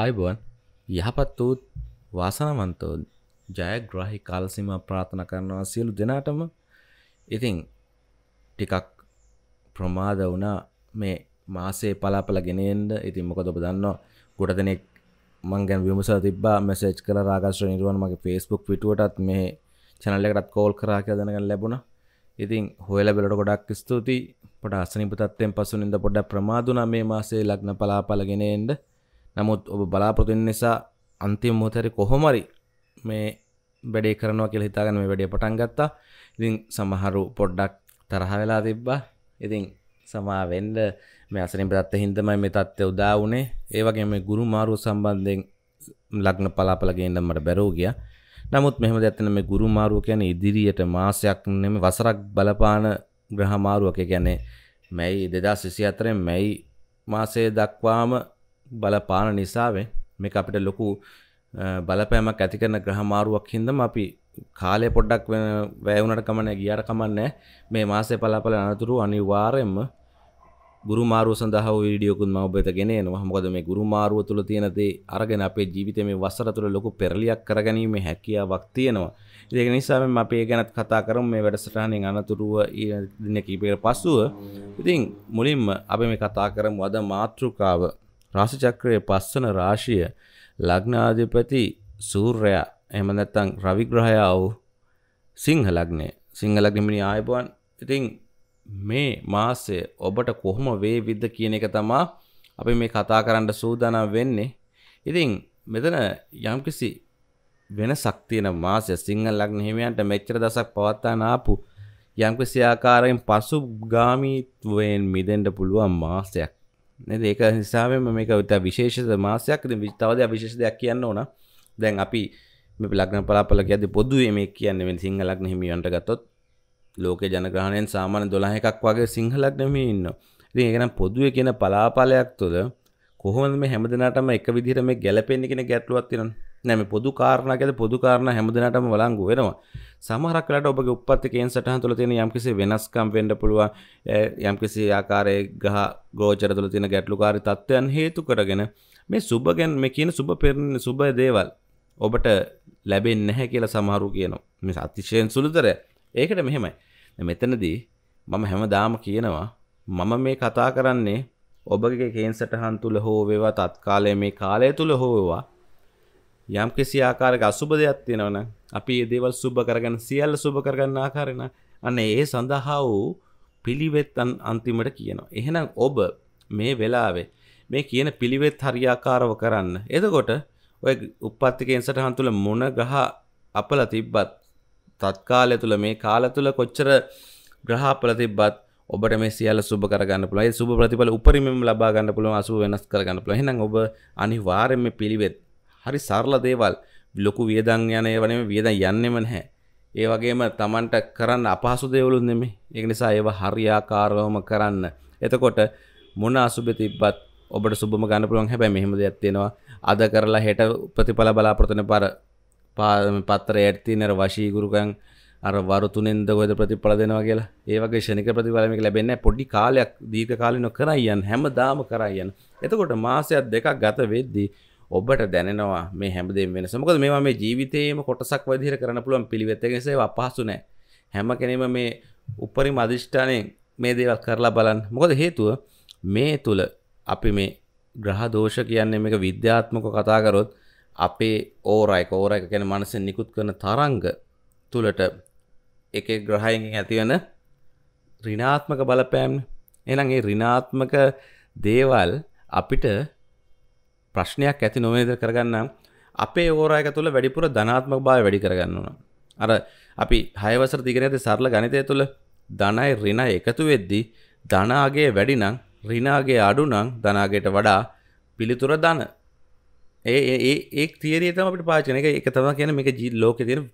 අයිබුවන් යහපත් වූත් වාසනමන්තෝ ජයග්‍රහි කාලසිම ප්‍රාථන කරනවා සියලු දෙනාටම ඉතිං ටිකක් ප්‍රමාද වුණා මේ මාසේ පලාපල ගෙනෙන්ට ඉතින් මොකද ඔබ දන්නවා ගොඩ දෙනෙක් මංගැන් විමස තිබා මෙසේච් කර රාගශ්‍ර නිරුවන් මගේ ෆෙස්බුක් පිටුවටත් මේ චැනල්ලකටත් කෝල් කරා කියලා දැනගන්න ලැබුණ ඉතින් හොයල බෙලට ගොඩක් ස්තුතියි පොඩ අසනිපතත්තෙන් පසුනින්ද පොඩ ප්‍රමාදුනා මේ මාසේ ලක්න පලාපල ගෙනෙන්ට නමුත් ඔබ බලාපොරතුන් නිසා අන්තිම මොහොතේ කොහොමරි මේ වැඩේ කරනවා කියලා හිතාගෙන මේ වැඩේ පටන් ගත්තා. ඉතින් සමහරු පොඩ්ඩක් තරහ වෙලා තිබ්බා. ඉතින් සමා වෙන්න මේ අසනින් ප්‍රත්‍ය හින්දමයි මේ தත්ත්වය උදා වුනේ. ඒ වගේම මේ ගුරු මාරුව සම්බන්ධයෙන් ලග්න පලාපල ගේන්න මට බැරෝ ගියා. නමුත් මෙහෙම දැත්තන මේ ගුරු මාරුව කියන්නේ ඉදිරියට මාසයක් නෙමෙයි වසරක් බලපාන ග්‍රහ මාරුවක්. ඒ කියන්නේ මැයි 2024 මැයි මාසයේ දක්වාම බලපාන නිසාවෙන් මේක අපිට ලොකු බලපෑමක් ඇති කරන ග්‍රහමාරුවක් හින්දම අපි කාලය පොඩ්ඩක් වැෑවුනට කමන ගියාට කමන්නෑ මේ මාසේ පලාපල අනතුරු අනිවාරයෙන්ම ගුරුමාරුව සඳහා වීඩියෝකුන් ම ඔබත ගෙනවා මොකද මේ ගුරුමාරුව තුළ තියෙනදේ අරගෙන අපේ ජීවිතය මේ වසර තුළ ලොකු පෙරලියක් කරගැනීම හැකියාවක් තියෙනවා ඒක නිසාම අපේ ගැනත් කතා කරම මේ වැඩසටහනින් අනතුරුව දින කීපයට පසුව ඉතින් මුලින්ම අප මේ කතා කරම වද මාතෘකාව රාශිචක්‍රයේ පස්සන රාශිය ලග්නාධිපති සූර්යා එහම නැත්තං රවිග්‍රහයාව සිංහලග්නය සිංහලගමිනි ආයබුවන් ඉතිං මේ මාසය ඔබට කොහොම වේ විද්ධ කියන එක තමා අපි මේ කතා කරන්න සූදානම් වෙන්නේ ඉතිං මෙතන යම්කිසි වෙන සක්තියන මාසය සිංහල් ලග්න හිමියන්ට මෙච්චර දසක් පවත්තාන ආපු යම්කිසි ආකාරයෙන් පසු ගාමීත්වයෙන් මිදෙන්ට පුළුවන් මාසයක් ඒක නිසාම මේක උත විශේෂ මාසයක් තවද විශේෂ දෙයක් කියන්න ඕන දැන් අපි මේ ලක්න පලාපල ඇද පොදුවේ මේ කියන්න වෙන සිංහලක්න හිමියන්ට ගත්තොත් ලෝක ජනග්‍රහණයෙන් සාමාන දොලාහකක් වගේ සිංහලක්නම ඉන්න ඒකනම් පොදුව කියන පලාපලයක් තුළ කොහොමද මේ හැමදෙනාටම එක විදිහට මේ ගැලපෙන්නේ කියන ගැටලුවක් තියෙනවා. නෑ මේ පොදු කාරණා කියලා පොදු කාරණා හැමදෙනාටම වළංගු වෙනවා. සමහරක් වෙලාවට ඔබගේ උප්පත්ති කේන් සටහන් තුළ තියෙන යම්කිසි වෙනස්කම් වෙන්න පුළුවන්. යම්කිසි ආකාරයේ ගහ ගෝචර තුළ තියෙන ගැටලුකාරී තත්ත්වයන් හේතු කරගෙන මේ සුබ ගැන මේ කියන සුබ පෙරණ සුබ දේවල් ඔබට ලැබෙන්නේ නැහැ කියලා සමහරු කියනවා. මේ අතිශයෙන් සුළුතරය. ඒකට මෙහෙමයි. මෙතනදී මම හැමදාම කියනවා මම මේ කතා කරන්නේ ඔබගේ කේන් සටහන් තුළ හෝ වේවා තත්කාලය මේ කාලය තුළ හෝවා යම් කිසි ආකාරක අසුබ දෙයක් තියෙනවන අපි ඒ දේවල් සුබ කරගන්න සියල්ල සුබ කරගන්න ආකාරන අන්න ඒ සඳහා වූ පිළිවෙත් අන්තිමට කියනවා. එහෙනම් ඔබ මේ වෙලාවේ මේ කියන පිළිවෙත් හරියාකාරව කරන්න. එතකොට ඔය උප්පත්ති කේන් සටහන් තුළ මොන ගහ අපල තිබ්බත් තත්කාලය තුළ මේ කාල තුළ කොච්චර ග්‍රහපල තිබ්බත් ඔබට මේ සියල්ල සුබ කරගන්න පුළුවන්. ඒ සුබ ප්‍රතිඵල උපරිමයෙන් ලබා ගන්න පුළුවන් අසුබ වෙනස් කරගන්න පුළුවන්. එහෙනම් ඔබ අනිවාර්යයෙන්ම පිළිවෙත් හරි සරල දේවල් ලොකු වියදම් යන ඒවා නෙමෙයි වියදම් යන්නෙම නැහැ. ඒ වගේම Tamanට කරන්න අපහසු දේවලුත් නෙමෙයි. ඒක නිසා ඒවා හරියාකාරවම කරන්න. එතකොට මොන අසුබ තිබ්බත් ඔබට සුබම ගන්න පුළුවන් හැබැයි මෙහෙම දෙයක් තියෙනවා අද කරලා හෙට ප්‍රතිඵල බලාපොරොත්තු වෙන පර පත්‍රයට තියෙන වශීගුරුකම් අර වරු තුනෙන්ද ගොද ප්‍රතිඵල දෙනවා කියලා ඒවගේ ෂණික ප්‍රතිඵලමක ලැබෙන්න පොඩි කාලයක් දීර්ඝ කාලින කරයන් හැම දාම කරයන් එතකොට මාසයක් දෙකක් ගත වෙද්දී ඔබට දැනෙනවා මේ හැමදේම වෙනස මොකද මේවා මේ ජීවිතේම කොටසක් විදිහට කරන්න පුළුවන් පිළිවෙතකසේ අපහසු නැහැ හැම කෙනෙම මේ උපරිම අධිෂ්ඨානයෙන් මේ දේවල් කරලා බලන්න මොකද හේතුව මේ තුල අපි මේ ග්‍රහ දෝෂ කියන්නේ මේක විද්‍යාත්මක කතා කරොත් අපේ ඕරයික ඕරයික කියන මනසෙන් නිකුත් කරන තරංග තුලට එක ග්‍රහයකින් ඇතිවන රිනාත්මක බලපෑම් එනගේ රිනාත්මක දේවල් අපිට ප්‍රශ්නයක් ඇති නොවේද කරගන්නම් අපේ ඕරයක තුළ වැඩිපුර ධනාත්මක භාව වැඩි කරගන්නවන. අර අපි හයවසර දිගෙන ඇති සරල ගණතය තුළ ධනයි රින එකතු වෙද්දි ධනාගේ වැඩිනං රිනාගේ අඩුනං ධනාගයට වඩා පිළිතුර දන. ඒ ඒ ඒක් තීරිය තම අපිට පාචන එක එක තම කියන මේක ජී ලෝක තියෙන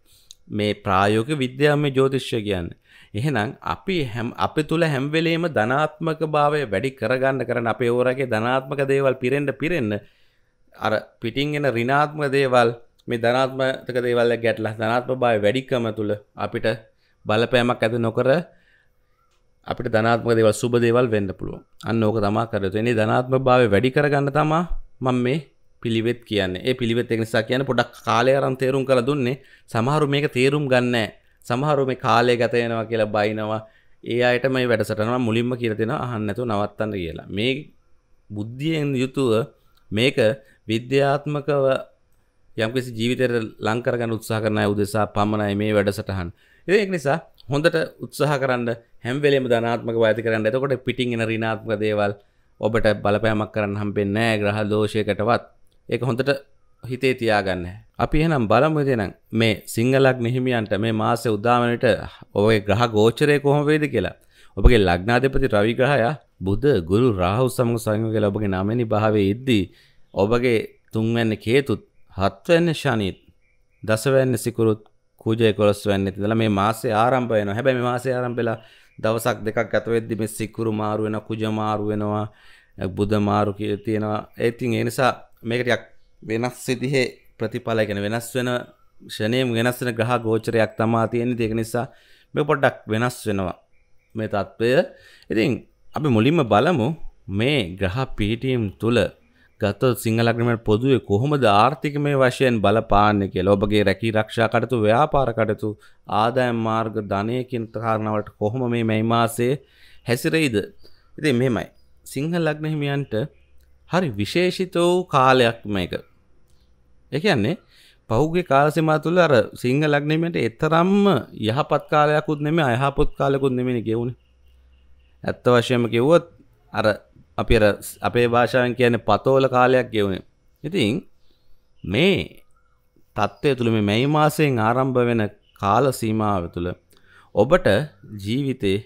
මේ ප්‍රායෝගික විද්‍යාව මේ ජ්‍යොතිෂය කියන්නේ. එහෙනම් අපි හැම අපි තුල හැම වෙලේම ධනාත්මක භාවය වැඩි කරගන්න කරන අපේ ඕරගේ ධනාත්මක දේවල් පිරෙන්න පිරෙන්න අර පිටින් එන ඍණාත්මක දේවල් මේ ධනාත්මක දේවල් එක්ක ගැටලා ධනාත්මක භාවය වැඩිකම තුල අපිට බලපෑමක් ඇති නොකර අපිට ධනාත්මක දේවල් සුබ දේවල් වෙන්න පුළුවන්. අන්න ඕක තමයි කරලා තියෙන්නේ ධනාත්මක භාවය වැඩි කරගන්න තමයි මම මේ පිළිවෙත් කියන්නේ ඒ පිළිවෙත් එක නිසා කියන්නේ පොඩක් කාලය අරන් තේරුම් කරලා දුන්නේ සමහරු මේක තේරුම් ගන්නෑ සමහරු මේ කාලය ගත වෙනවා කියලා බයිනවා ඒ අයට මේ වැඩසටහන මුලින්ම කියලා දෙනවා අහන්න නැතුව නවත්තන්න කියලා මේ බුද්ධියෙන් යුතුව මේක විද්‍යාත්මකව යම්කිසි ජීවිතයට ලං කරගන්න උත්සාහ කරන අය උදෙසා පමණයි මේ වැඩසටහන් ඉතින් ඒක නිසා හොඳට උත්සාහ කරන්න හැම වෙලේම ධනාත්මකව ඇති කරන්න එතකොට පිටින් එන ඍණාත්මක දේවල් ඔබට බලපෑමක් කරන්න හම්බෙන්නේ නැහැ ග්‍රහ දෝෂයකටවත් ඒක හොඳට හිතේ තියාගන්න. අපි එහෙනම් බලමු දෙනම් මේ සිංහලක් මෙහිමියන්ට මේ මාසේ උදාවනට ඔය ග්‍රහ ගෝචරය කොහොම වේද කියලා. ඔබගේ ලග්නාධිපති රවි ග්‍රහයා බුධ ගුරු රාහු සමග සංයෝග කියලා ඔබගේ නවවෙනි භාවයේ ඉද්දී ඔබගේ තුන්වැනි කේතුත් හත්වැනි ශනිත් දසවැනි සිකුරුත් කුජය 11 වෙනි ඉඳලා මේ මාසේ ආරම්භ වෙනවා. හැබැයි මේ මාසේ ආරම්භ වෙලා දවසක් දෙකක් ගත වෙද්දී මේ සිකුරු මාරු වෙනවා, කුජ මාරු වෙනවා, බුධ මාරු කියලා තියෙනවා. ඒ ඉතින් ඒ නිසා මේකටයක් වෙනස් සිදිහේ ප්‍රතිඵල ගැන වෙනස් වෙන ෂනයම් වෙනස් වෙන ග්‍රහ ගෝචරයක් තමා තියෙන දෙක නිසා මේ පොඩ්ඩක් වෙනස් වෙනවා මේ තත්ත්වය ඉතින් අපි මුලින්ම බලමු මේ ග්‍රහ පිහිටීම් තුළ ගත සිංහලක්‍රමට පොදුවේ කොහොමද ආර්ථිකමය වශයෙන් බලපාන්න කියලා ඔබගේ රැකී රක්ෂා කටතු ව්‍යාපාර කටතු ආදායම් මාර්ග ධනයකින් කාරණාවට කොහොම මේ මැයි මාසේ හැසිරෙයිද ඉතින් මෙහෙමයි සිංහ ලග්න හිමියන්ට හරි විශේෂිත වූ කාලයක් මේක. ඒ කියන්නේ පහුගිය කාල සීමා තුළ අර සිංහල ලග්නෙමෙන්ට එතරම්ම යහපත් කාලයක්වත් නෙමෙයි අයහපත් කාලයක්වත් නෙමෙයි ගෙවුනේ. ඇත්ත වශයෙන්ම කිව්වොත් අර අපි අර අපේ භාෂාවෙන් කියන්නේ පතෝල කාලයක් ගෙවුනේ. ඉතින් මේ தත්ත්වය තුළ මේ මැයි මාසයෙන් ආරම්භ වෙන කාල සීමාව තුළ ඔබට ජීවිතේ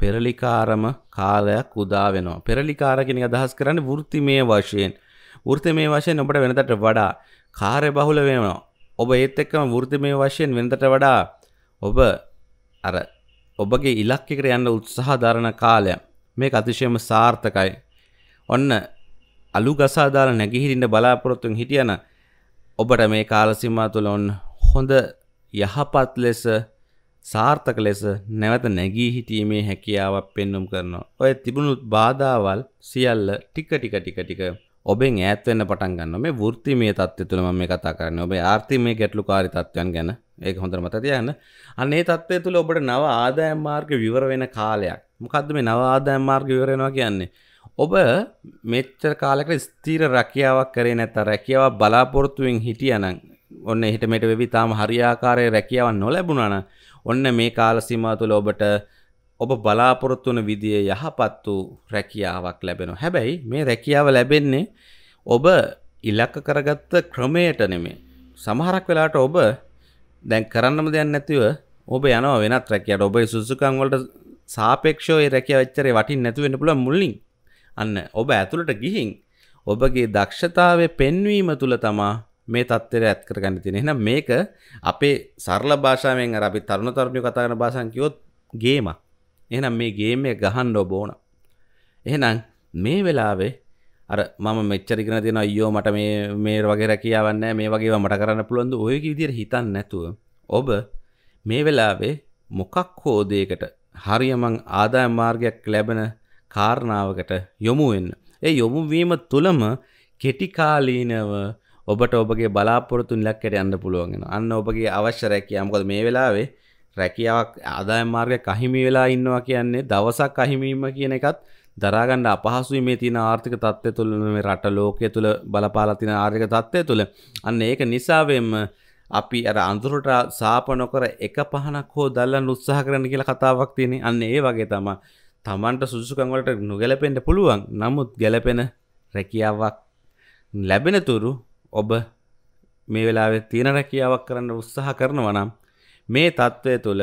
පෙරලිකාරම කාලයක් උදා වෙනවා. පෙරලිකාර කියන අදහස් කරන්නේ වෘත්තිමය වශයෙන්. වෘත්තිමය වශයෙන් ඔබට වෙනතට වඩා කාර්ය බහුල වෙනවා. ඔබ ඒත් එක්කම වෘත්තිමය වශයෙන් වෙනතට වඩා ඔබ අර ඔබගේ ඉලක්කයකට යන්න උත්සාහ දරන කාලය මේක අතිශයම සාර්ථකයි. ඔන්න අලු ගසා දාලා නැගිහිරින්න බලාපොරොත්තුෙන් හිටියන ඔබට මේ කාල සීමාව තුළ ඔන්න හොඳ යහපත් ලෙස සාර්ථක ලෙස නැවත නැගී හිටීමේ හැකියාවක් පෙන්නුම් කරනවා. ඔය තිබුණු බාධාවල් සියල්ල ටික ටික ටික ටික ඔබෙන් ඈත් වෙන්න පටන් ගන්නවා. මේ වෘත්තිමය தත්ත්වය තුළ මම මේ කතා කරන්නේ. ඔබේ ආර්ථිකමය ගැටලුකාරී තත්ත්වයන් ගැන. ඒක හොඳට මතක තියාගන්න. අන්න ඒ தත්ත්වය තුළ ඔබට නව ආදායම් මාර්ග විවර වෙන කාලයක්. මොකද්ද මේ නව ආදායම් මාර්ග විවර වෙනවා කියන්නේ? ඔබ මෙච්චර කාලයකට ස්ථීර රැකියාවක් කරේ නැත්නම් රැකියාව බලාපොරොත්තුෙන් හිටියානම් ඔන්න එහෙට මෙහෙට වෙවි තාම හරියාකාරයේ රැකියාවක් නොලැබුණා නම් ඔන්න මේ කාලසීමා තුළ ඔබට ඔබ බලාපොරොත්තු වන විදිය යහපත් වූ රැකියාවක් ලැබෙනවා. හැබැයි මේ රැකියාව ලැබෙන්නේ ඔබ ඉලක්ක කරගත්ත ක්‍රමයට නෙමෙයි. සමහරක් වෙලාවට ඔබ දැන් කරන්නම දෙයක් නැතිව ඔබ යනවා වෙනත් රැකියාවට. ඔබේ සුසුකම් වලට සාපේක්ෂව ඒ රැකියාව එච්චරේ වටින් නැති වෙන්න පුළුවන් මුලින්. අන්න ඔබ ඇතුළට ගිහින් ඔබගේ දක්ෂතාවය පෙන්වීම තුළ තමා මේ තත්ත්වයට ඇත් කරගන්න තියෙන. එහෙනම් මේක අපේ සරල භාෂාවෙන් අර අපි තරුණ තරුණියෝ කතා කරන භාෂාවෙන් කිව්වොත් ගේමක්. එහෙනම් මේ ගේම් එක ගහන්න ඔබ ඕන. එහෙනම් මේ වෙලාවේ අර මම මෙච්චර ඉගෙන තියෙනවා අයියෝ මට මේ මේ වගේ රැකියාවක් නැහැ මේ වගේ ඒවා මට කරන්න පුළුවන්ද ඔය කී විදිහට හිතන්නේ නැතුව ඔබ මේ වෙලාවේ මොකක් හෝ දෙයකට හරියමං ආදායම් මාර්ගයක් ලැබෙන කාරණාවකට යොමු වෙන්න. ඒ යොමු වීම තුලම කෙටි කාලීනව ඔබට ඔබගේ බලාපොරොතු නිලක්කට යන්න පුළුවන්ගෙන අන්න ඔබගේ අවශ්‍ය රැකිය මොකද මේ වෙලාවේ රැකියාවක් ආදායම් මාර්ගය කහිමි වෙලා ඉන්නවා කියන්නේ දවසක් අහිමීම කියන එකත් දරාගන්න අපහසුයි මේ තියෙන ආර්ථික තත්ත්වය තුළ මේ රට ලෝකය තුළ බලපාලා තියෙන ආර්ථික තත්ත්වය තුළ අන්න ඒක නිසාවෙම අපි අර අඳුරට සාප නොකර එක පහනක් හෝ දැල්ලන්න උත්සාහ කරන්න කියලා කතාවක් තියෙන. අන්න ඒ වගේ තමයි. Tamanට සුසුකම් වලට නොගැලපෙන්න පුළුවන්. නමුත් ගැලපෙන රැකියාවක් ලැබෙනතුරු ඔබ මේ වෙලාවෙ තියෙන රැකියාවක් කරන්න උත්සාහ කරනවා නම් මේ தත්වය තුළ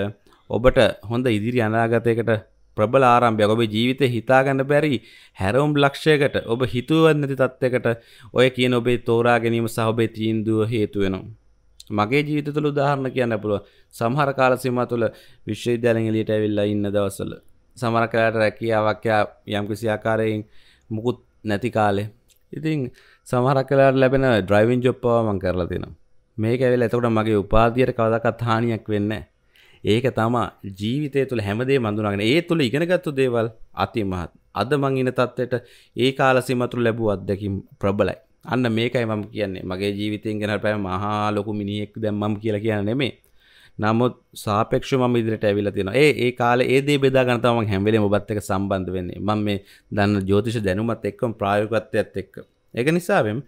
ඔබට හොඳ ඉදිරි අනාගතයකට ප්‍රබල ආරම්භයක් ඔබේ ජීවිතේ හිතාගන්න බැරි හැරවුම් ලක්ෂයකට ඔබ හිතුවත් නැති තත්යකට ඔය කියන ඔබේ තෝරා ගැනීම සහ ඔබේ තීන්දුව හේතු වෙනවා. මගේ ජීවිත තුළ උදාහරණ කියන්න පුළුවන්. සමහර කාල සීමා තුළ විශ්වවිද්‍යාලෙන් එළියට ඇවිල්ලා ඉන්න දවස්වල සමහර කාලයට රැකියාවක් යම්කිසි ආකාරයෙන් මුකුත් නැති කාලේ. ඉතින් සමහරක් කලාට ලැබෙන ඩ්‍රයිවින් ජොප්පවා මං කරලා තිනම් මේක ඇවිල් එතකොට මගේ උපාදියට කවදකත් හානියක් වෙන්න ඒක තමා ජීවිතය තුළ හැමදේ මඳුනාගෙන ඒ තුළ ඉගෙනගත්තු දේවල් අතිමහත් අද මං ඉන තත්වයට ඒ කාලසිමතුරු ලැබූ අත්දැකින් ප්‍රබලයි අන්න මේකයි මම කියන්නේ මගේ ජීවිතයෙන් ගෙනට පැම මහා ලොකු මිනිහෙක් දැම්මම් කියලා කියන නෙමේ නමුත් සාපක්ෂ ම ඉදිරට ඇවිල තින ඒ ඒ කාල ඒදේ බෙදාගනතාවන් හැමලේ ඔබත් එක සම්බන්ධ වෙන්නේ මම මේ දන්න ජෝතිෂ දැනුමත් එක්කම් ප්‍රායකත්වයක්ත් එක්ක එක නිසාවෙන්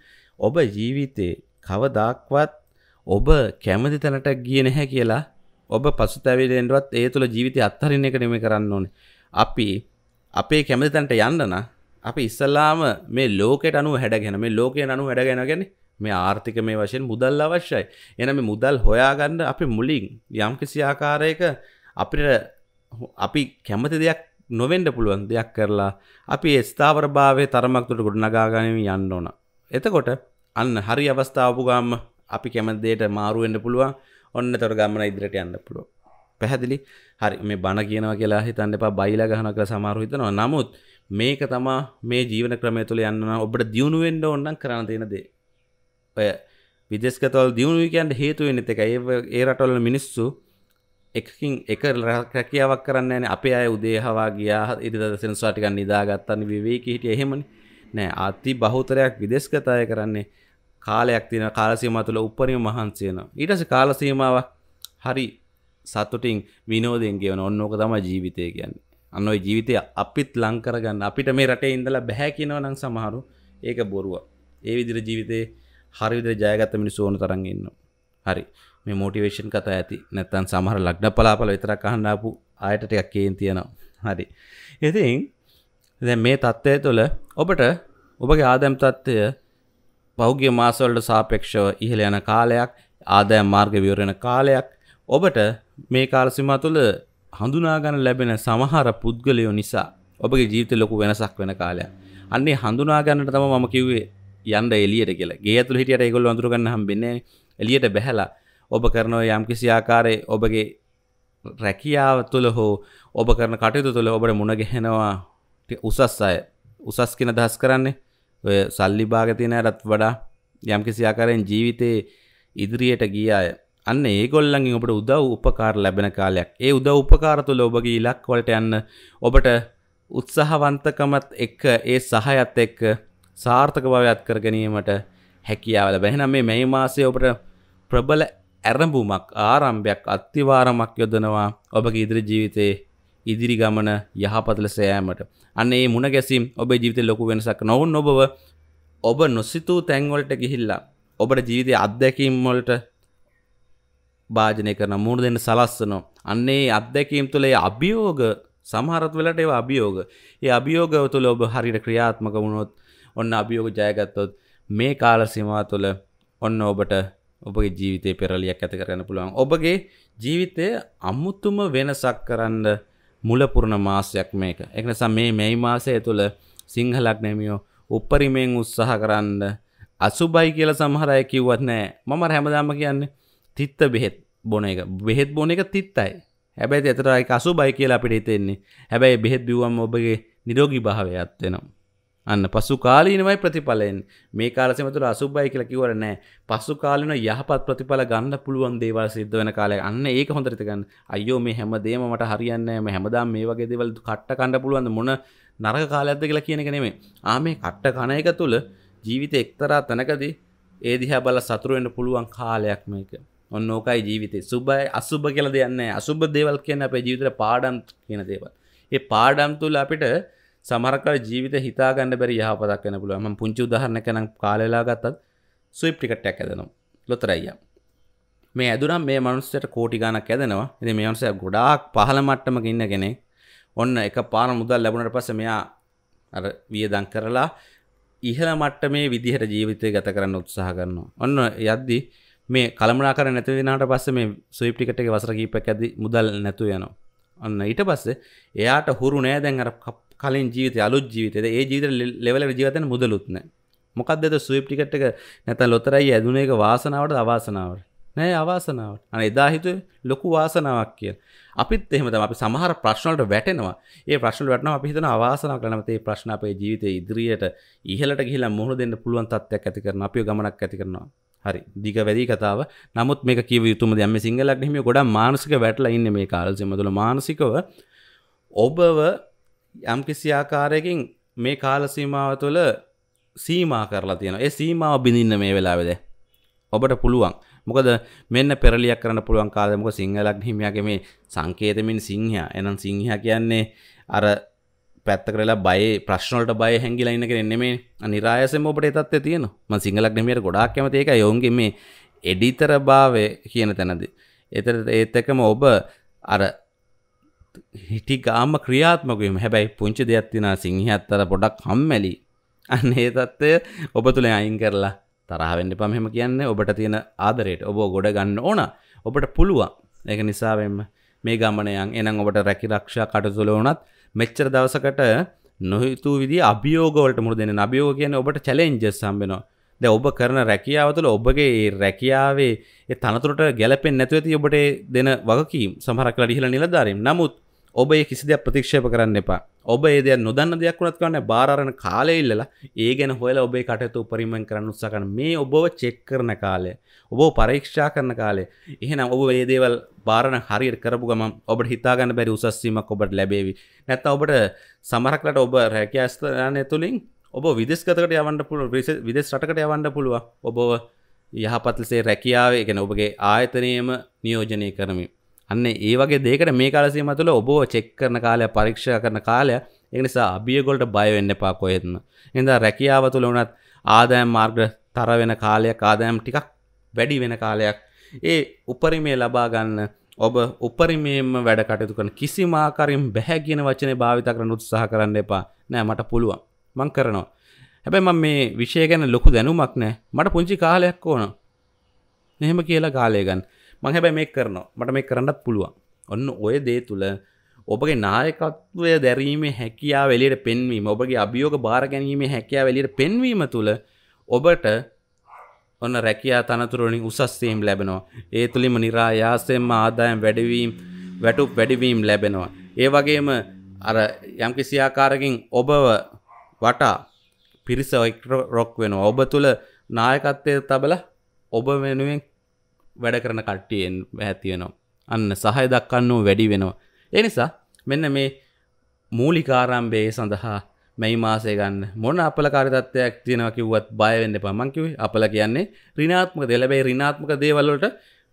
ඔබ ජීවිතේ කවදාක්වත් ඔබ කැමති තැනට ගිය නැහැ කියලා ඔබ පසුතැවිලෙන්ටවත් ඒ තුළ ජීවිතය අත්හරින්න එක නෙමෙයි කරන්න ඕනේ. අපි අපේ කැමති තැනට යන්න නම් අපි ඉස්සල්ලාම මේ ලෝකයට අනුව හැඩගෙන මේ ලෝකයට අනුව හැඩගෙන කියන්නේ මේ ආර්ථික මේ වශයෙන් මුදල් අවශ්‍යයි. එනනම් මේ මුදල් හොයාගන්න අපි මුලින් යම්කිසි ආකාරයක අපිට අපි කැමති දෙයක් නොවෙන්ඩ පුළුවන් දෙයක් කරලා අපි ස්ථාවර භාවය තරමක්තුට ගොඩ නගාගනම යන්න ඕන. එතකොට අන්න හරි අවස්ථාවපුගාම අපි කැමදේට මාරුවෙන්ඩ පුළුවන් ඔන්න තොර ගමන ඉදිරට යන්න පුළුව. පැහැදිලි හරි මේ බණ කියනව කියලා හිතන්න එපා බයිලා ගහන කියලා සමහරව හිතනවා. නමුත් මේක තමා මේ ජීවන ක්‍රමය තුළ යන්න ඔබට දියුණු වෙන්න ඕනනම් කරන්න තියෙන දේ. ඔය විදේශගතවල දියුණුව කියන්න හේතු වෙන එක ඒ රටවල මිනිස්සු එකකින් එක රැකියාවක් කරන්න න අපේ අය උදේහවා ගියා ඉරිද සෙනස්වාටිකන් නිදාගත්තන්න විවේක හිටිය එහෙමනි නෑ අති බහුතරයක් විදේශකතාය කරන්නේ කාලයක් තින කාලසීම තුළ උපරිම මහන්සයන ඊටස කාලසීමාවක් හරි සතුටින් විනෝදෙන්ගේවන ඔන්නෝක තම ජීවිතය කියන්නේ අන්නයි ජීවිතය අපිත් ලංකරගන්න අපිට මේ රටේ ඉඳලා බැහැකිනව නං සමහරු ඒක බොරුව ඒ විදිර ජීවිතේ හරිවිදිර ජයගත්ත මිනිස්සෝන තරන්ගන්න හරි මේ මෝටිවේෂන් කතා ඇති නැත්තන් සමහර ලක්ඩ පලාපල විතරක් අහන්නාපු අයට ටිකක් කේන් තියෙනවා හරි ඉතින් දැ මේ තත්ත්වය තුළ ඔබට ඔබගේ ආදැම් තත්ත්වය පෞගගේ මාසවලට සාපේක්ෂව ඉහළ යන කාලයක් ආදෑම් මාර්ග විවරෙන කාලයක් ඔබට මේ කාලසිමා තුළ හඳුනාගන ලැබෙන සමහර පුද්ගලයෝ නිසා ඔබගේ ජීවිත ලොකු වෙනසක් වෙන කාලයක් අන්නේ හඳුනාගන්නට තම මම කිව්වේ යන්න එලියට කියලා ගේ ඇතුළ හිටියට ඒගොල්ල අඳුරගන්න හම්බෙන්නේ එලියට බැහැලා ඔබ කරනව යම්කිසි ආකාරයේ ඔබගේ රැකියාව තුළ හෝ ඔබ කරන කටයුතු තුළ ඔබට මුණගැහෙනවා උසස් අය උසස් කියන දහස් කරන්නේ ඔය සල්ලි භාග තියෙන අයටත් වඩා යම්කිසි ආකාරයෙන් ජීවිතේ ඉදිරියට ගිය අය අන්න ඒගොල්ලන්ගෙන් ඔබට උදව් උපකාර ලැබෙන කාලයක්. ඒ උදව් උපකාර තුළ ඔබගේ ඉලක්ක වලට යන්න ඔබට උත්සාහවන්තකමත් එක්ක ඒ සහයත් එක්ක සාර්ථක භාවයත් කර ගැනීමට හැකියාව ලැබෙනවා. එහෙනම් මේ මේ මාසයේ ඔබට ප්‍රබල ඇරඹුමක් ආරම්භයක් අත්තිවාරමක් යොදනවා ඔබගේ ඉදිරි ජීවිතයේ ඉදිරි ගමන යහපත ලෙස යෑමට. අන්න ඒ මුණ ගැසීම් ඔබේ ජීවිතේ ලොකු වෙනසක් නොවුන් ඔබව ඔබ නොසිතූ තැන්වලට ගිහිල්ලා ඔබට ජීවිතයේ අත්දැකීම් වලට භාජනය කරන මුණ දෙන්න සලස්සනවා. අන්න ඒ අත්දැකීම් තුළ ඒ අභියෝග සමහරත් වෙලට ඒවා අභියෝග. ඒ අභියෝග තුළ ඔබ හරියට ක්‍රියාත්මක වුණොත් ඔන්න අභියෝග ජයගත්තොත් මේ කාල සීමාව තුළ ඔන්න ඔබට ඔබගේ ජීවිතය පෙරලියක් ඇති කරන්න පුළුවන් ඔබගේ ජීවිතය අමුතුම වෙනසක් කරන්න මුලපුරණ මාසයක් මේක එකනිසා මේ මෙයි මාසය තුළ සිංහලක් නැමියෝ උපරිමයෙන් උත්සාහ කරන්න අසුබයි කියල සමහරය කිව්වත් නෑ මම හැමදාම කියන්නේ තිත්ත බෙහෙත් බොන එක බෙහෙත් බොන එක තිත්තයි හැබැයි එතරයි අසුබයි කියලා අපිට හිතෙන්නේ හැබැයි බෙහෙත් බිවම් ඔබගේ නිරෝගී භාවයත් වෙනවා අන්න පසු කාලීනවයි ප්‍රතිඵලයෙන් මේ කාලසෙම තුළ අසුබයි කියලා කිව්වර නෑ පසු කාලින යහපත් ප්‍රතිඵල ගන්න පුළුවන් දේවල් සිද්ධ වෙන කාලේ අන්න ඒක හොඳට ගන්න අයියෝ මේ හැම දෙයක්ම මට හරියන්නේ නැහැ මම හැමදාම මේ වගේ දේවල් කට්ට කන්න පුළුවන් මොන නරක කාලයක්ද කියලා කියන එක නෙමෙයි ආ මේ කට්ට කන එක තුළ ජීවිතේ එක්තරා තැනකදී ඒ දිහා බල සතුරුවෙන්ට පුළුවන් කාලයක් මේක ඔන්න ඕකයි ජීවිතේ සුබයි අසුබ කියල දෙයන්න අසුබ දේවල් කියන අප ජීවිතර පාඩම් කියන දේවල් ඒ පාඩම් තුළ අපිට සමරකට ජීවිත හිතාගන්න බැරි යහපතක් වෙන පුළුවන් මම පුංචි උදාහරණයක් නම් කාලෙලා ගත්තත් ස්විප් ටිකට් එකක් ඇදෙනවා ලොතරැයියා මේ ඇදුනම් මේ මනුස්සයට කෝටි ගාණක් ඇදෙනවා ඉතින් මේ මනුස්සයා ගොඩාක් පහළ මට්ටමක ඉන්න කෙනෙක් ඔන්න එක පාර මුදල් ලැබුණට පස්සේ මෙයා අර වියදම් කරලා ඉහළ මට්ටමේ විදිහට ජීවිතය ගත කරන්න උත්සාහ කරනවා ඔන්න යද්දි මේ කළමනාකර නැති වෙනාට පස්සේ මේ ස්විප් ටිකට් එකේ වසර කීපයක් ඇද්දි මුදල් නැතු වෙනවා අන්න ඊට පස්සේ එයාට හුරු නෑ දැන් අර කලින් ජීවිත අලු ජීවිතද ඒ ජීවිත ලෙවල ජීවතන මුදලුත්න මොකක්දද සුවප්ටිකට් එක නැත ලොතරයි ඇදුන එක වාසනාවට අවාසනාවට නෑ අවාසනාවට අන එදා හිතු ලොකු වාසනාවක් කිය අපිත් එහෙමතම අපි සමහර ප්‍රශ්නලට වැටෙනවා ඒ ප්‍රශ්න වැටන අපි හිතන අවාසනාව කරනමතේ ප්‍රශ්න අපේ ජීවිතය ඉදිරියට ඉහලට ගිහිලා මුහුණ දෙන්න පුළුවන් තත්ත්වයක් ඇති කරන අපි ගමනක් ඇති කරනවා හරි දිග වැදි කතාව නමුත් මේ කිව යුතුම දම සිංහලක් හිම ගොඩා මානසික වැටලා ඉන්න මේ කාලසිමතුළ මානසිකව ඔබව යම්කිසි ආකාරයකින් මේ කාලසීමාව තුළ සීමා කරලා තියෙන ඒ සීමාව බිඳින්න මේ වෙලාවෙද ඔබට පුළුවන් මොකද මෙන්න පෙරලියක් කරන්න පුළුවන් කාලමක සිංහලක් හිමියගේ මේ සංකේතමින් සිංහයා එනම් සිංහයා කියන්නේ අර පැත්ත කරලා බයි ප්‍රශ්නොලට බය හැගිලා ඉන්න කෙනෙන්නේ මේ නිරායසම ඔබට එතත්ය තියෙනවා ම සිංහලක් නෙමියට ගොඩක් කැමති එක යොන්ගේ මේ එඩිතර භාවය කියන තැනද එතර ඒත් එකම ඔබ අර හිටි ගාම ක්‍රියාත්මකයම හැබැයි පුංචි දෙයක් තිනා සිංහයත් අර පොඩක් හම්මැලි අන්න ඒ තත්ත්වය ඔබ තුළ අයින් කරලා තරහවෙන්න පමහෙම කියන්නේ ඔබට තියෙන ආදරයට ඔබ ගොඩ ගන්න ඕන ඔබට පුළුවන් ඒක නිසාවෙන්ම මේ ගමනයන් එනම් ඔබට රැකි රක්ෂා කටතුල වනත් මෙච්චර දවසකට නොහිතු විදි අභියෝගවලට මුර දෙන අභියෝග කියන ඔබට චලෙන්ජස් සම්බෙනවා ද ඔබ කරන රැකියාවතුල ඔබගේ රැකියාවේ තනතුරට ගැලපෙන් නැතුවති ඔබට දෙන වගකීම් සමහරක් ලඩිහිල නිලධාරම් නමුත් ඔබ ඒ කිසි දෙයක් ප්‍රතික්ෂේප කරන්න එපා ඔබ ඒද නොදන්න දෙයක් වුණත් කරන්න බාරණ කාලය ඉල්ලලා ඒ ගැන හොල ඔබේ කටයුතු උපරිමෙන් කරන්න උත්සාහන මේ ඔබව චෙක් කරන කාලය ඔබ පරීක්ෂා කරන කාලේ එහෙනම් ඔබ මේ දේවල් බාරණ හරියට කරපු ගමන් ඔබට හිතා ගන්න බැරි උසස් වීමක් ඔබට ලැබේවි නැත්නම් ඔබට සමහරකට ඔබ රැකියා ස්ථානය තුලින් ඔබ විදේශගතකට යවන්න පුළුවන් විදේශ රටකට යවන්න පුළුවන් ඔබව යහපත් ලෙස රැකියාවේ ගැන ඔබගේ ආයතනයේම නියෝජනය කරමින් අන්න ඒ වගේ දෙකට මේ කාලසීම තුළ ඔබ චෙක් කරන කාලය පරීක්ෂා කරන කාලය ඒ නිසා අභියෝගවලට බය වෙන්න එපා කොහෙත්ම. එහෙනම් රැකියාව තුළ වුණත් ආදායම් මාර්ග තර වෙන කාලයක් ආදායම් ටිකක් වැඩි වෙන කාලයක් ඒ උපරිමය ලබා ගන්න ඔබ උපරිමයෙන්ම වැඩ කටයුතු කරන කිසිම ආකාරයෙන් බෑ කියන වචනේ භාවිත කරන්න උත්සාහ කරන්න එපා. නෑ මට පුළුවන්. මං කරනවා. හැබැයි මම මේ විෂය ගැන ලොකු දැනුමක් නෑ. මට පුංචි කාලයක් ඕන. මෙහෙම කියලා කාලය ගන්න. මංහැබැ මේ කරනවා මට මේ කරන්නත් පුළුවන් ඔන්න ඔය දේ තුළ ඔබගේ නායකත්වය දැරීමේ හැකියා වෙලියට පෙන්වීම ඔබගේ අභියෝග භාර ගැනීමේ හැකයා වෙලියට පෙන්වීම තුළ ඔබට ඔන්න රැකයා තනතුරුවනින් උසස්සීම් ලැබෙනවා ඒ තුළිම නිරායාසයෙන්ම ආදායම් වැඩවීම් වැටුප් වැඩිවීම් ලැබෙනවා ඒ වගේම අර යම්කිසියාකාරකින් ඔබව වටා පිරිස රොක් වෙනවා ඔබ තුළ නායකත්වය තබල ඔබ වෙනුවෙන් වැඩ කරන කට්ටියෙන් ඇතිවෙනවා අන්න සහය දක්කන්නෝ වැඩි වෙනවා එනිසා මෙන්න මේ මූලිකාරම්භයේ සඳහා මැයි මාසය ගන්න මොන අපලකාරිතත්වයක් තියෙනවා කිව්වත් බයවෙන්න පමංකිවේ අපල කියන්නේ රිනාත්මක දෙලබැයි රිනාත්මක දේවල්ලට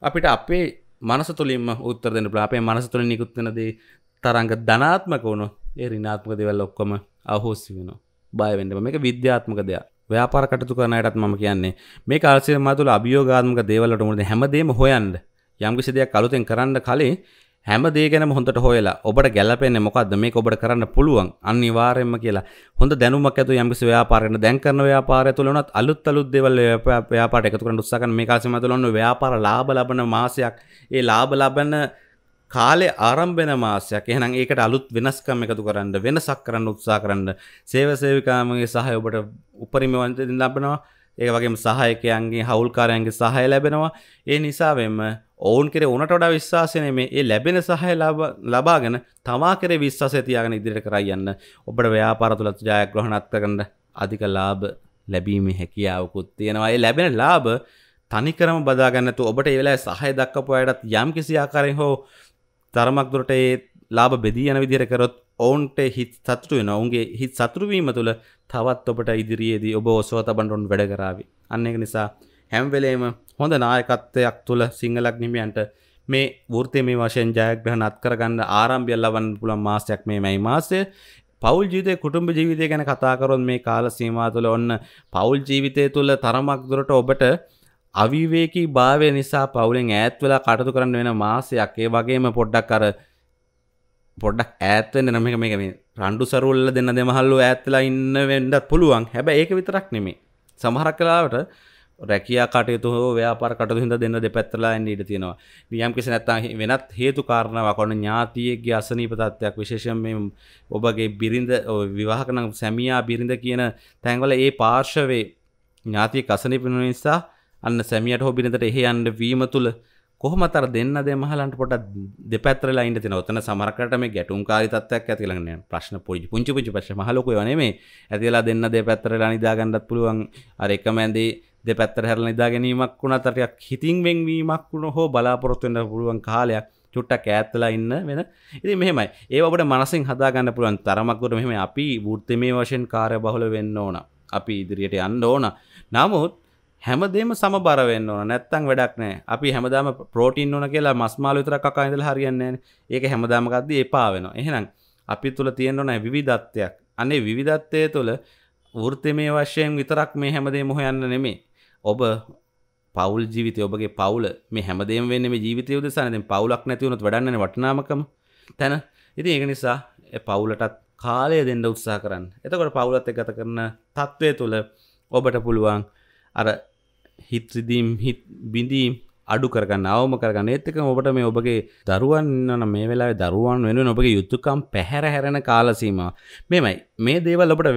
අපිට අපේ මනස තුළින්ම උත්තර දෙන්න ප්‍රාපේ මනස තුළ නිකුත්වනදේ තරංග ධනාත්මක වුණු ඒ රිනාත්මක දෙවල් ඔක්කොම අහෝසි වෙනවා බයවෙන්නම එක විද්‍යාත්මක දෙයක් ව්‍යාපාර කටයුතු කරන අයටත් මම කියන්නේ මේ කාලසිර මා තුළ අභියෝගාත්මක දේවල් වලට මුහුණ හැමදේම හොයන්න යම්කිසි දෙයක් අලුතෙන් කරන්න කලින් හැම දේ ගැනම හොඳට හොයලා ඔබට ගැලපෙන්නේ මොකද්ද මේක ඔබට කරන්න පුළුවන් අනිවාර්යයෙන්ම කියලා හොඳ දැනුමක් ඇතුව යම්කිසි ව්‍යාපාරයකට දැන් කරන ව්‍යාපාරය තුළ උනත් අලුත් අලුත් දේවල් ව්‍යාපාරයට එකතු කරන්න උත්සාහ කරන මේ කාලෙම තුළ ඔන්න ව්‍යාපාර ලාභ ලබන මාසයක් ඒ ලාභ ලබන කාලේ ආරම්භෙන මාසයක් එහෙනම් ඒකට අලුත් වෙනස්කම් එකතු කරන්න වෙනසක් කරන්න උත්සා කරන්න සේවසේවිකාමගේ සහය ඔබට උපරිම වන්තදින් ලබනවා ඒ වගේම සහයකයන්ගේ හවුල්කාරයන්ගේ සහය ලැබෙනවා ඒ නිසාවෙන්ම ඔවුන් කෙරේ උනට වඩා විශ්වාසය නෙමේ ඒ ලැබෙන සහය ලබාගෙන තමා කෙරේ විශ්වාසය තියාගෙන ඉදිරියට කරා යන්න ඔබට ව්‍යාපාර තුල ජයග්‍රහණත් කරන්න අධික ලාභ ලැබීමේ හැකියාවකුත් තියෙනවා ඒ ලැබෙන ලාභ තනිකරම බදාගන්නතු ඔබට ඒ වෙලාවේ සහය දක්වපු අයටත් යම් කිසි ආකාරයෙන් හෝ තරමක් දුරට ඒ ලාබ බෙදී යන විදිර කරොත් ඔවුන්ට හිත් සතුරු වෙන ඔුන්ගේ හිත් සතුරුවීම තුළ තවත් ඔබට ඉදිරියේදී ඔබ ඔසව තබන්ඩොන් වැඩ කරාවි අන්න එක නිසා හැම්වෙලේම හොඳ නායකත්වයක් තුළ සිංහලක් නිමියන්ට මේ වෘතය මේ වශයෙන් ජයග්‍රහණ අත්කරගන්න ආරම්භියල් ලබන්න පුළන් මාසයක් මේ මයි මාසය පවල් ජීවිතය කුටුම්ඹ ජීවිතය ගැන කතාකරොත් මේ කාල සීමා තුළ ඔන්න පවුල් ජීවිතය තුළ තරමක් දුරට ඔබට අවිවේකී භාවය නිසා පවුලෙන් ඈත්වෙලා කටතු කරන්න වෙන මාසයක් ඒ වගේම පොඩ්ඩක් අර පොඩ්ඩක් ඈත්වෙන්න නම එක මේ මේ රණ්ඩු සරුල්ල දෙන්න දෙමහල්ලෝ ඈත්වෙලා ඉන්න වෙන්නත් පුළුවන් හැබැයි ඒක විතරක් නෙමේ සමහරක් කලාවට රැකියා කටයුතු හෝ ව්‍යාපාර කටයුතු හින්දා දෙන්න දෙපැත්තලා යන්න ඉඩ තියෙනවා. නියම් කෙසේ නැත්නම් වෙනත් හේතු කාරණාවක් වන ඥාතියෙක්ගේ අසනීප තත්ත්වයක් විශේෂයෙන් මේ ඔබගේ බිරිඳ විවාහක නම් සැමියා බිරිඳ කියන තැන්වල ඒ පාර්ශවේ ඥාතියෙක් අසනීප වෙන නිසා අන්න සැමියට හෝ බිරිඳට එහෙ යන්න වීම තුළ කොහොමතර දෙන්න දෙ මහලන්ට පොට දෙපැත්‍රලා ඉන්න තින ඔතන සමරකට මේ ගැටුම් කාරිතත්වයක් ඇතිලන්න ප්‍රශ්න පුරි පුංචි පුචි පශ මහලොක වනේ ඇතිලා දෙන්න දෙ පැත්‍රලා නිදාගන්නත් පුළුවන් අර එකමැන්දේ දෙපැත්තර හැරල නිදා ගැනීමක් වුණ අතරයක් හිතින් වෙන්වීමක් වුණ හෝ බලාපොරොත්තුවෙන්ට පුළුවන් කාලයක් චුට්ටක් ඈත්තලා ඉන්න වෙන ඉති මෙහෙමයි ඒ ඔබට මනසින් හදාගන්න පුළුවන් තරමක්කොට මෙහෙම අපි වෘත්තිමේ වශයෙන් කාරය බහුල වෙන්න ඕන අපි ඉදිරියට යන්න ඕන නමුත් හැමදේම සමබර වෙන්න ඕන නැත්තම් වැඩක් නෑ අපි හැමදාම ප්‍රෝටීන් ඕන කියලා මස් මාළු විතරක් කකා ඉඳලා හරියන්නේ නෑනේ ඒක හැමදාම කද්දී එපා වෙනවා එහෙනම් අපි තුල තියෙන්න ඕන විවිධත්වයක් අනේ විවිධත්වය තුළ වෘත්තිමය වශයෙන් විතරක් මේ හැමදේම හොයන්න නෙමෙයි ඔබ පවුල් ජීවිතය ඔබගේ පවුල මේ හැමදේම වෙන්නේ මේ ජීවිතය උදෙසා නේද පවුලක් නැති වුණොත් වැඩන්නේ වටිනාමකම තන ඉතින් ඒක නිසා ඒ පවුලටත් කාලය දෙන්න උත්සාහ කරන්න එතකොට පවුලත් එක්ක ගත කරන తත්වයේ තුල ඔබට පුළුවන් අර hit redeem, hit bidim අඩු කරගන්න අවම කරගන්න ඒත්තක ඔබට මේ ඔබගේ දරුවන්න්න මේ වෙලා දරුවන් වෙන ඔබගේ යුතුකම් පැහැර හැරෙන කාලසීම මෙමයි මේ දේවල් ඔබට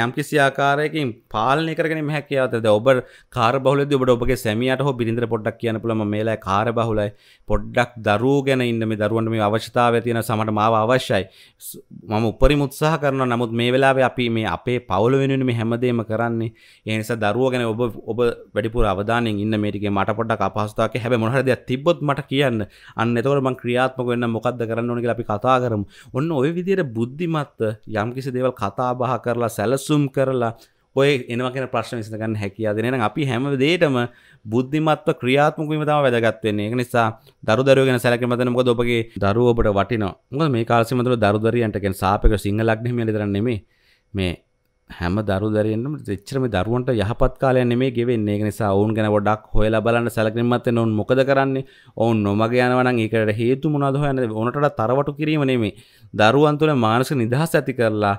යම් කිසි ආකාරයකින් පාලනය කරගෙන මහැකයාතද ඔබ කාර බහලද ඔබට ඔබගේ සැමියට හෝ බිරිඳර පොඩ්ඩක් කියන පුළම මේලා කාර බහුලයි පොඩ්ඩක් දරූ ගැන ඉන්න මේ දරුවන්ට මේ අවශ්‍යතාව තියෙන සමට මාව අවශ්‍යයි මම උපරිම උත්සාහ කරනවා නමුත් මේ වෙලාවේ අපි මේ අපේ පවුල වෙනුවෙන් මේ හැමදේම කරන්නේ ඒ නිසා දරුවෝ ගැන ඔබ ඔබ වැඩිපුර අවධානයෙන් ඉන්න මේ ටිකේ මට පොඩ්ඩක් අපහසුතාවක් ඕක හැබ මොහරද තිබොත් මට කියන්න අන්න තොර මං ක්‍රියාත්මක වෙන්න මොකක්ද කරන්න ඕනක අපි කතා කරම් ඔන්න ඔය විදියට බුද්ධිමත්ත යම්කිසි දේවල් කතාබහ කරලා සැලසුම් කරලා ඔය එනවකෙන ප්‍රශ්න විසඳගන්න හැකියාද නන අපි හැමදේටම බුද්ධිමත්ව ක්‍රියාත්මකීම තම වැදගත්වන්නේ එක නිසා දරු දරුවගෙන සැලකමතන මොක ඔපගේ දරුව ඔබට වටිනවා මො මේ කාසිමතුර දරුදරියන්ටකෙන් සාපක සිංහලක්නම ලිරන්නෙමේ මේ හැම දරු දරයෙන්ම එච්චරම දරුවන්ට යහපත් කාලය නෙමේ ගෙවෙන්නේ ඒක නිසා ඔවුන් ගැන ගොඩක් හොයලා බලන්න සැලකිලිමත් වෙන්න ඔවුන් මොකද කරන්නේ ඔවුන් නොමග යනවා නම් ඒකට හේතු මොනවද හොයන්නේ ඔනටට තරවටු කිරීම නෙමේ දරුවන් තුළ මානසික නිදහස ඇති කරලා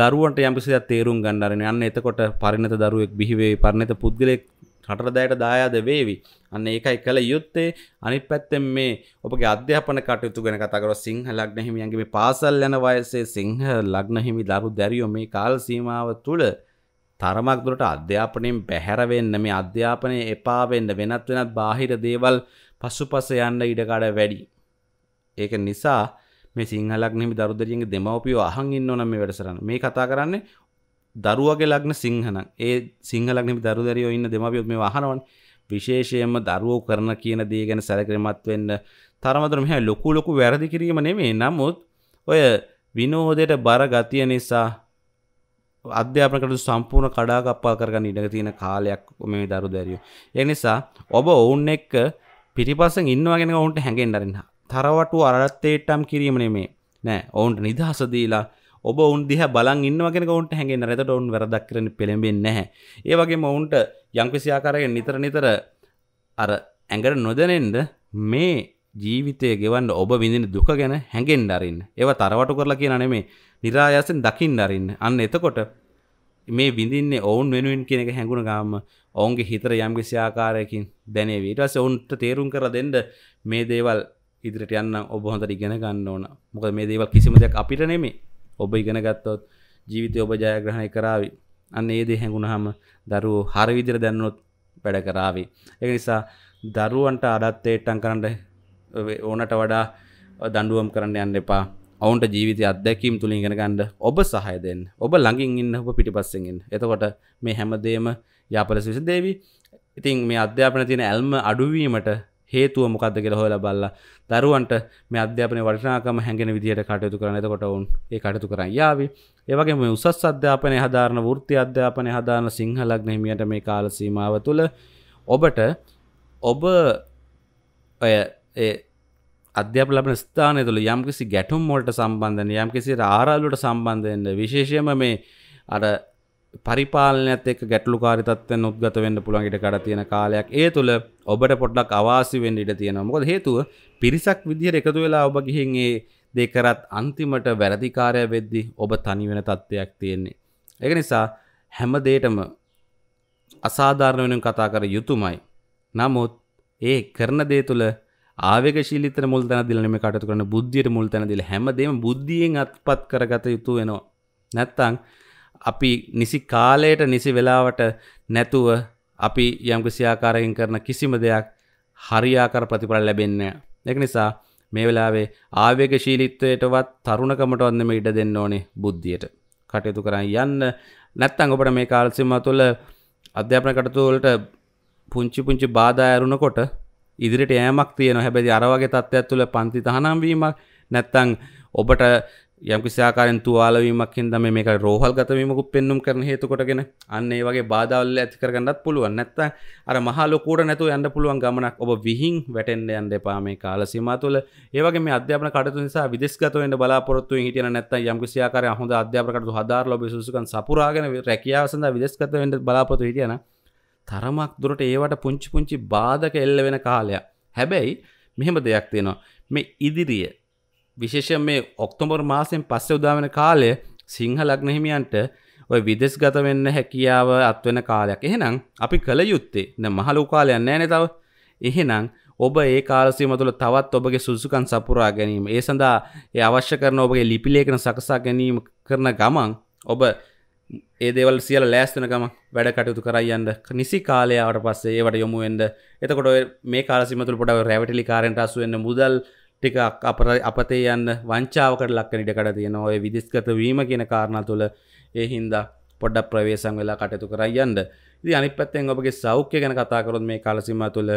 දරුවන්ට යම් කිසි දෙයක් තේරුම් ගන්න අරගෙන යන්න එතකොට පරිණත දරුවෙක් බිහි වෙයි පරිණත පුද්ගලයෙක් කටරදෑයට දායාද වේවි අන්න ඒකයි කළ යුත්තේ අනිත් පැත්තෙන් මේ ඔබගේ අධ්‍යාපන කටයුතු ගැන කතා කරලා සිංහ ලග්න හිමියන්ගේ මේ පාසල් යන වයසේ සිංහ ලග්න හිමි දරු දැරියෝ මේ කාල සීමාව තුළ තරමක් දුරට අධ්‍යාපනයෙන් බැහැර වෙන්න මේ අධ්‍යාපනය එපා වෙන්න වෙනත් වෙනත් බාහිර දේවල් පසුපස යන්න ඉඩකඩ වැඩි. ඒක නිසා මේ සිංහලක් නෙමි දරුදරියගේ දෙමව්පියෝ අහන් ඉන්න ඕන මේ වැඩසටහන. මේ කතා කරන්නේ දරුවගේ ලග්න සිංහන ඒ සිංහලක්නෙම දරු දරියෝ ඉන්න දෙමපියොත් මේ වහනවන් විශේෂයෙන්ම දරුවෝ කරන කියන දේ ගැන සැලකිරීමත් වෙන්න තරමතරම හැ ලොකු ලොකු වැරදි කිරීම නෙමේ නමුත් ඔය විනෝහදයට බර ගතිය නිසා අධ්‍යාපනකට සම්පූර්ණ කඩාකප්පා කරගන්න ඉඩ තියෙන කාලයක් මේ දරු දැරියෝ. ඒ නිසා ඔබ ඔවුන් එක්ක පිටිපස්සෙන් ඉන්නවා කියන එක ඔවුන්ට හැඟෙන්න අරින්න. තරවටු අරලත්තේට්ටම් කිරීම නෙමේ. නෑ ඔවුන්ට නිදහස දීලා ඔබ උන් දිහ බලන් ඉන්නවගෙන ඔවුන්ට හැඟෙන රැතට ඔවුන් වැරදක් කරන පෙළඹෙන්නේ නැහැ. ඒ වගේම ඔවුන්ට යම්කිසි ආකාරයකින් නිතර නිතර අර ඇඟට නොදැනෙන්න මේ ජීවිතය ගෙවන්න ඔබ විඳින දුක ගැන හැඟෙන්න අරින්න. ඒවා තරවටු කරලා කියන නෙමේ. નિરાයාසෙන් දකින්න අරින්න. අන්න එතකොට මේ විඳින්නේ ඔවුන් වෙනුවෙන් කියන එක හැඟුණ ගාම ඔවුන්ගේ හිතර යම්කිසි ආකාරයකින් දැනේවි. ඊට පස්සේ ඔවුන්ට තේරුම් කරලා දෙන්න මේ දේවල් ඉදිරියට යන්න ඔබ හොඳට ඉගෙන ගන්න ඕන. මොකද මේ දේවල් කිසිම දෙයක් අපිට නෙමේ. ඔබ ඉගෙන ගත්තොත් ජීවිතය ඔබ ජයග්‍රහණය කරාවි අන්න ඒ දේ හැඟුණහම දරුවෝ හරිවිදිර දැන්නොත් වැඩ කරාවි. ඒ නිසා දරුවන්ට අඩත්තේට්ටන් කරන්න ඕනට වඩා දඩුවම් කරන්න යන්න එපා ඔවුන්ට ජීවිත අදැකීම් තුළින් ඉගෙන ගන්න ඔබ සහයදෙන් ඔබ ළඟින් ඉන්න ඔබ පිටිපස්සෙන් එතකොට මේ හැමදේම යාපල විසදේවි ඉතින් මේ අධ්‍යාපන තියෙන ඇල්ම අඩුවීමට හේතුව මොකක්ද කියලා හොයලා බලලා දරුවන්ට මේ අධ්‍යාපනයේ වටිනාකම හැඟෙන විදිහට කටයුතු කරන්න. එතකොට ඔවුන් ඒ කටයුතු කරන් යාවි. ඒ වගේම මේ උසස් අධ්‍යාපනයේ හදාරන වෘත්ති අධ්‍යාපනයේ හදාරන සිංහලග්න හිමියන්ට මේ කාල සීමාව තුළ ඔබට ඔබ ඔය ඒ අධ්‍යාපන ලබන ස්ථානය තුළ යම්කිසි ගැටුම් වලට සම්බන්ධ වෙන යම්කිසි ආරාලුවට සම්බන්ධ වෙන්න විශේෂයෙන්ම මේ අර පරිපාලනයත් එක් ගැටලු කාරිතත්වෙන් උද්ගත වෙන්න පුළුවන් ඉඩ කඩ තියෙන කාලයක් ඒ තුළ ඔබට පොඩ්ඩක් අවාසි වෙන්න ඉඩ තියෙනවා මොකද හේතුව පිරිසක් විදිහට එකතු වෙලා ඔබ ගිහින් ඒ දේ කරත් අන්තිමට වැරදිකාරය වෙද්දි ඔබ තනි වෙන තත්ත්වයක් තියෙන්නේ ඒක නිසා හැම දෙයකම අසාධාරණ වෙනුවෙන් කතා කර යුතුයමයි නමුත් ඒ කරන දේ තුළ ආවේගශීලීත්වයට මුල් තැන දීලා නෙමෙයි කටයුතු කරන බුද්ධියට මුල් තැන දීලා හැමදේම බුද්ධියෙන් අත්පත් කරගත යුතු වෙනවා නැත්තම් අපි නිසි කාලයට නිසි වෙලාවට නැතුව අපි යම්කිසියාකාරයෙන් කරන කිසිම දෙයක් හරියාකර ප්‍රතිඵල ලැබෙන්න. එක නිසා මේ වෙලාවේ ආවේගශීලීත්වයටවත් තරුණකමටවත් නෙමෙයි ඉඩ දෙන්න ඕනේ බුද්ධියට. කටයුතු කරන් යන්න. නැත්නම් ඔබට මේ කාල සීමාව තුළ අධ්‍යාපන කටයුතු වලට පුංචි පුංචි බාධා ඇරුණකොට ඉදිරියට යෑමක් තියෙනවා. හැබැයි අර වගේ තත්ත්වයක් තුළ පන්ති තහනම් වීමක් නැත්නම් ඔබට යම්කිසිාකාරෙන් තුවාලවීමක් හින්ද මේක රෝහල් ගතවීමකුත් පෙන්නුම් කරන හේතුකොටගෙන අන්න ඒ වගේ බාධාවල් ඇති කරගන්නත් පුළුවන් නැත්ත අර මහලොකූට නැතු යන්න පුළුවන් ගමනක් ඔබ විහින් වැටෙන්ඩ යන්න එපා මේ කාල සීමා තුළ ඒවගේ මේ අධ්‍යාපන කටයුතු නිසා විදේශගතවෙන්න බලාපොරොත්තු හිටියන නැත්නම් යම්කිසිාකාරය හොඳ අධ්‍යාපන කටයුතු හදාරලා ඔබේ සුසුකන් සපුරාගෙන රැකියාව සඳහා විදේශගතවෙන්න බලාපොරොත්තු හිටියන තරමක් දුරට ඒවට පුංචි පුංචි බාධක එල්ල වෙන කාලයක් හැබැයි මෙහෙම දෙයක් තියෙනවා මේ ඉදිරියේ විශේෂයෙන් මේ ඔක්තෝබර් මාසයෙන් පස්සේ උදාවෙන කාලය සිංහ ලග්න හිමියන්ට ඔය විදෙස් ගත වෙන්න හැකියාව අත්වෙන කාලයක්. එහෙනම් අපි කල යුත්තේ දැන් මහලු කාලයක් නැහැ තව. එහෙනම් ඔබ ඒ කාලසීම තුළ තවත් ඔබගේ සුසුකන් සපුරා ගැනීම. ඒ සඳහා ඒ අවශ්‍ය කරන ඔබගේ ලිපි ලේඛන සකසා ගැනීම කරන ගමන් ඔබ ඒ දේවල් සියල ලෑස්තන ගම වැඩ කටයුතු කරයන්න නිසි කාලයාවට පස්සේ ඒවට යොමුුවෙන්ද එතකොට මේ කාලසිමතුළ පොඩ රැවටලි කාරෙන්ට අසුවෙන්න මුදල් ටිකක් අප අපතේ යන්න වංචාවකට ලක්කන ඉඩකඩ තියෙන ඔය විදිස්ගත වීම කියන කාරණා තුළ ඒ හින්දා පොඩ්ඩක් ප්‍රවේශම් වෙලා කටයුතු කරයි යන්න. ඉතින් අනිත් පැත්තෙන් ඔබගේ සෞඛ්‍ය ගැන කතා කරොත් මේ කාල සීමාව තුළ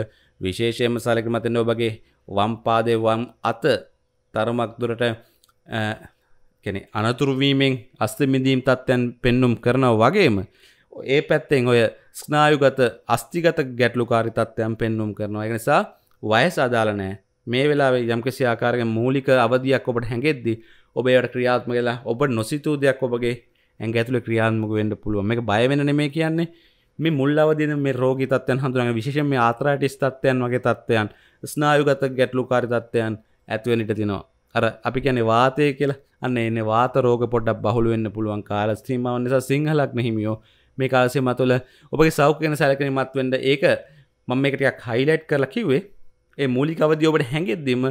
විශේෂයෙන්ම සැලකිලිමත් වෙන්න ඔබගේ වම් පාදයේ වම් අත තරමක් දුරට කියන්නේ අනතුරු වීමෙන් අස්තමිදීම් තත්ත්වයන් පෙන්눔 කරනවා වගේම ඒ පැත්තෙන් ඔය ස්නායුගත අස්තිගත ගැටලුකාරී තත්ත්වයන් පෙන්눔 කරනවා. ඒ නිසා වයස අදාළ නැහැ. මේ වෙලා යම්කිසි ආකාරය මූලික අවධයක් ඔබට හැඟෙද්දි ඔබේට ක්‍රියාත්ම කියලා ඔබ නොසිතූ දෙයක් ඔබගේ ඇඟ ඇතුළ ක්‍රියාත්මක වෙන්න පුළුවන් මේක බය වෙන නෙමෙයි කියන්නේ මේ මුල් අවදින මේ රෝගී තත්ත්වයන් හඳුනාගෙන විශේෂයෙන් මේ ආත්‍රයිටිස් තත්ත්වයන් වගේ තත්ත්වයන් ස්නායුගත ගැටලුකාරී තත්ත්වයන් ඇති වෙන ඉඩ තියෙනවා අර අපි කියන්නේ වාතය කියලා අන්න එන්නේ වාත රෝග පොඩ්ඩක් බහුල වෙන්න පුළුවන් කාල සීමාව නිසා සිංහලක් නෙහිමියෝ මේ කාලසේ මතුල ඔබගේ සෞඛ්‍ය ගැන සැලකිලිමත් වෙන්න ඒක මම මේක ටිකක් හයිලයිට් කරලා කිව්වේ ඒ මූලිකවදී ඔබට හැඟෙද්දිම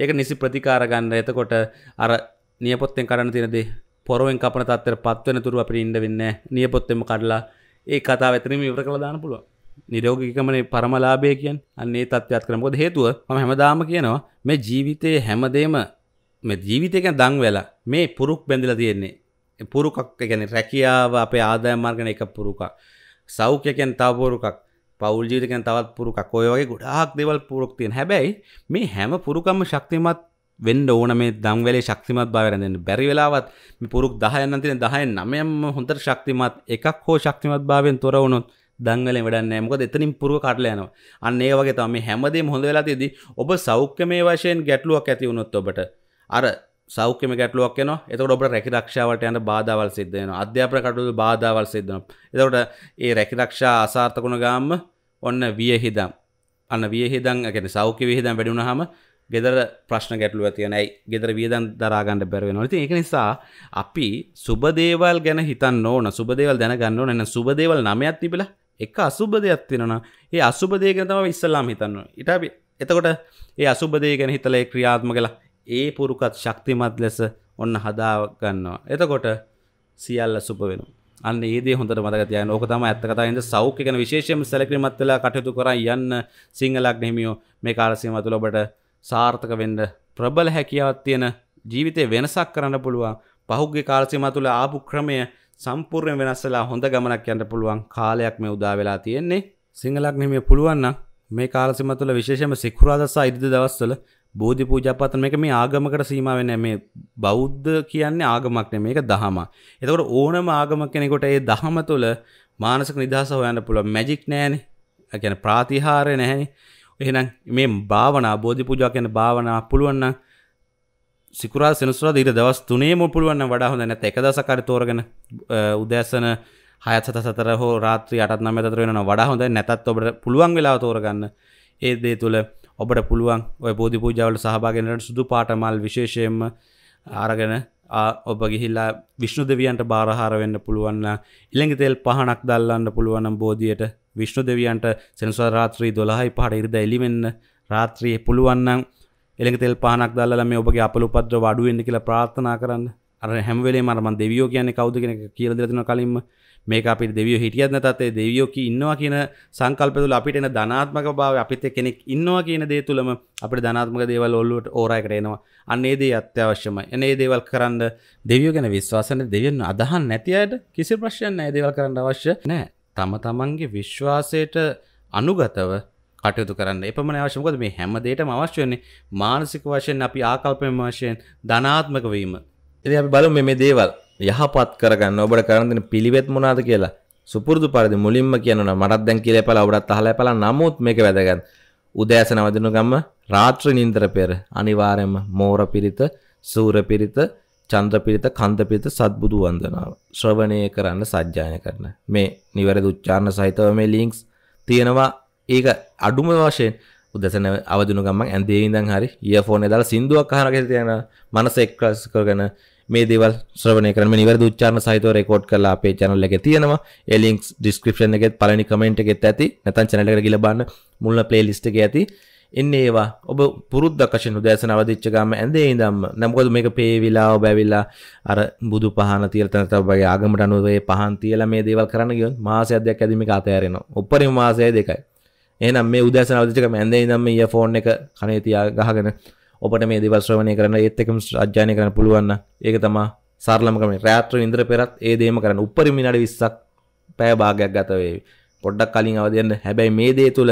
ඒක නිසි ප්‍රතිකාර ගන්න එතකොට අර නියපොත්තෙන් කරන්න තියෙන දේ පොරවෙන් කපන තත්ත්වයට පත් වෙන තුරු අපිට ඉන්න වෙන්නේ නියපොත්තෙම කඩලා ඒ කතාව ඇතරීම ඉවර කළ දාන්න පුළුවන් නිරෝගිකමනේ පරමලාභය කියන් අන්නේ තත්ත්වයක් කරමකොද හේතුව ම හැමදාම කියනවා මේ ජීවිතයේ හැමදේම මේ ජීවිතයක දං වෙලා මේ පුරුක් බැඳිලා තියෙන්නේ පුරුකක් ගැන රැකියාව අපේ ආදාය මාර්ගන එක පුරුකක් සෞඛ්‍යකැන් තවපුරුකක් පෞල්ජීතකැන් තවත් පුරු කෝයෝගේ ගොඩාක් දෙවල් පුරක් තියෙන් හැබැයි මේ හැම පුරුකම්ම ශක්තිමත් වෙන්න ඕන මේ දම්වැලේ ශක්තිමත් භාවරැඳෙන බැරි වෙලාවත් පුරුක් දහයන්න තින දහය නමයම හොඳට ශක්තිමත් එකක් හෝ ශක්තිමත් භාවෙන් තොර වුණොත් දංගල වැඩන්න මොකද එතනින් පුරුව කටලයනවා අන්න ඒ වගේ තම හැමදේ හොඳ වෙලා තියදී ඔබ සෞඛ්‍ය මේ වශයෙන් ගැටලුවක් ඇති වුණොත් ඔබට අර සෞඛ්‍යම ගැටලුවක් න එතකට ඔබට රැකිරක්ෂාවට යන බාධාවල් සිද්ධයන අධ්‍යාපන කටුතු බාධාවල් සිද්ධන එතකට ඒ රැකිරක්ෂා අසාර්ථකුණ ගාම්ම ඔන්න වියහිදම් අන්න වියහිදන් ගැන සෞඛ්‍ය විහිදම් වැඩුණහම ගෙදර ප්‍රශ්න ගැටලුව තියනයි ගෙදර වියදන් දරාගන්න බැරවෙන නති එක නිසා අපි සුබදේවල් ගැන හිතන්න ඕන සුබදේවල් දැනගන්න ඕන එන්න සුබදේවල් නමයක් තිබිලා එක අසුබදයක් තිෙනවා ඒ අසුබදය ගැන තම ඉස්සල්ලාම හිතන්න ඉටබි එතකොට ඒ අසුබදය ගැන හිතලේ ක්‍රියාත්ම කලා ඒ පුරුකත් ශක්තිමත් ලෙස ඔන්න හදාගන්නවා එතකොට සියල්ල සුප වෙනවා අන්න ඒදේ හොඳට මතක තියන්න ඕක තමයි ඇත්ත කතාව. ඉතින් සෞඛ්‍ය ගැන විශේෂයෙන්ම සැලකිලිමත් වෙලා කටයුතු කරන් යන්න සිංහලක් නෙමියෝ මේ කාල සීමාව තුළ ඔබට සාර්ථක වෙන්න ප්‍රබල හැකියාවක් තියෙන ජීවිතේ වෙනසක් කරන්න පුළුවන්. පහුගිය කාල සීමාව තුළ ආපු ක්‍රමය සම්පූර්ණයෙන් වෙනස් වෙලා හොඳ ගමනක් යන්න පුළුවන් කාලයක් මේ උදා වෙලා තියෙන්නේ. සිංහලක් නෙමෙයි පුළුවන් නම් මේ කාල සීමාව තුළ විශේෂයෙන්ම සිකුරාදා සහ ඉරිදා දවස්වල බෝධි පූජපත්තන මේක මේ ආගමකට සීම වෙන මේ බෞද්ධ කියන්නේ ආගමක්න මේක දහම. එතකට ඕනම ආගමක් කෙනෙකොට ඒ දහම තුළ මානසක නිදහස හොයන්න පුළ මැජික් නෑන ගැන ප්‍රාතිහාරය නැහැනි එහෙනම් මේ භාවනා බෝධි පූජා කියන භාවනා පුළුවන්න සිකුරා සෙනසුරාද ඊට දවස් තුනේම පුළුවන් වඩා හොඳ නැත්නම් එක දවසක් හරි තෝරගෙන උදෑසන 6 7 4 හෝ රාත්‍රී 8 9 4 වෙනවා වඩා හොඳ නැතත් ඔබට පුළුවන් වෙලාව තෝරගන්න ඒ දේ තුළ ඔබට පුළුවන් ඔය බෝධි පූජාවල සහභාගෙනට සුදු පාටමල් විශේෂයෙන්ම ආරගෙන ඔබ ගිහිල්ලා විශ්ණු දෙවියන්ට බාරහාර වෙන්න පුළුවන්න ඉළඟි තෙල් පහනක් දල්ලන්න පුළුවනම් බෝධියට විශ්ණු දෙවියන්ට සෙනසුවා රාත්‍රී දොළහයි පහට ඉරිද එලිවෙන්න රාත්‍රියේ පුළුවන්නම් එළඟ තෙල් පහනක් දල්ලා මේ ඔබගේ අපලුපද්‍ර වඩුවෙන්න කියලා ප්‍රාර්ථනා කරන්න අර හැමවෙලේ මරම දෙවියෝ කියන්නේ කවුද කෙනෙක් කියලා දෙලා දෙනවා කලින්ම මේක අපි දෙවියෝ හිටියත් නැතත් ඒ දෙවියෝ කී ඉන්නවා කියන සංකල්පය තුළ අපිට එන ධනාත්මක භාවය අපිත් කෙනෙක් ඉන්නවා කියන දේ තුළම අපිට ධනාත්මක දේවල් ඔල්ලුවට ඕරා එකට එනවා. අන්න ඒ දේ අත්‍යවශ්‍යමයි. එන ඒ දේවල් කරන්න දෙවියෝ ගැන විශ්වාස නැති දෙවියන් අදහන් නැති අයට කිසි ප්‍රශ්නයක් නැහැ. දේවල් කරන්න අවශ්‍ය නැහැ. තම තමන්ගේ විශ්වාසයට අනුගතව කටයුතු කරන්න එපමණ අවශ්‍යමකද මේ හැම දෙයටම අවශ්‍ය වෙන්නේ මානසික වශයෙන් අපි ආකල්පම වශයෙන් ධනාත්මක වීම. ඉතින් අපි බලමු මේ දේවල් යහපත් කරගන්න ඔබට කරන්න දෙන පිළිවෙත් මොනවාද කියලා සුපුරුදු පරිදි මුලින්ම කියනවා මටත් දැන් කියලා එපලා ඔබටත් අහලා එපලා නමුත් මේක වැදගත් උදෑසන වදින ගම රාත්‍රී නින්දර පෙර අනිවාර්යයෙන්ම මෝර පිරිත සූර පිරිත චන්ද්‍ර පිරිත කන්ද පිරිත සත්බුදු වන්දනාව ශ්‍රවණය කරන්න සජ්ජායන කරන මේ නිවැරදි උච්චාරණ සහිතව මේ ලින්ක්ස් තියෙනවා ඒක අඩුම වශයෙන් උදැසන අවදින ගමන් ඇඳේ ඉඳන් හරි ඉයර්ෆෝන් එක දාලා සින්දුවක් අහනකෙ තියෙන මනස එක්කස් කරගෙන මේ දේවල් ශ්‍රවණය කරන්න මේ නිවැරදි උච්චාරණ සහිතව රෙකෝඩ් කරලා අපේ channel එකේ තියෙනවා. ඒ links description එකෙත් පළවෙනි comment එකෙත් ඇති. නැත්නම් channel එකට ගිහලා බලන්න මුල්ම playlist එකේ ඇති. එන්න ඒවා ඔබ පුරුද්දක්කශෙන් උදෑසන අවදිච්ච ගාම ඇඳේ ඉඳන්ම නමුකද මේක පේවිලා ඔබ ඇවිල්ලා අර බුදු පහන තියලා තන ඔබගේ ආගමට අනුව ඒ පහන් තියලා මේ දේවල් කරන්න ගියොත් මාසයක් දෙකක් ඇදි මේක අතහැරෙනවා. උපරිම මාසයයි දෙකයි. එහෙනම් මේ උදෑසන අවදිච්ච ගාම ඇඳේ ඉඳන්ම ඉයර්ෆෝන් එක කනේ තියා ගහගෙන ඔපට මේ දවශ්‍රවනය කරන ඒත්තකම අධ්‍යානය කරන පුළුවන්න ඒක තමා සාර්ලමකම රෑත්‍ර ඉන්ද්‍ර පෙරත් ඒ දේම කරන උපරිමිනට විස්සක් පෑ භාගයක් ගතවේ පොඩ්ඩක් කලින් අවදයන්න හැබැයි මේ දේ තුළ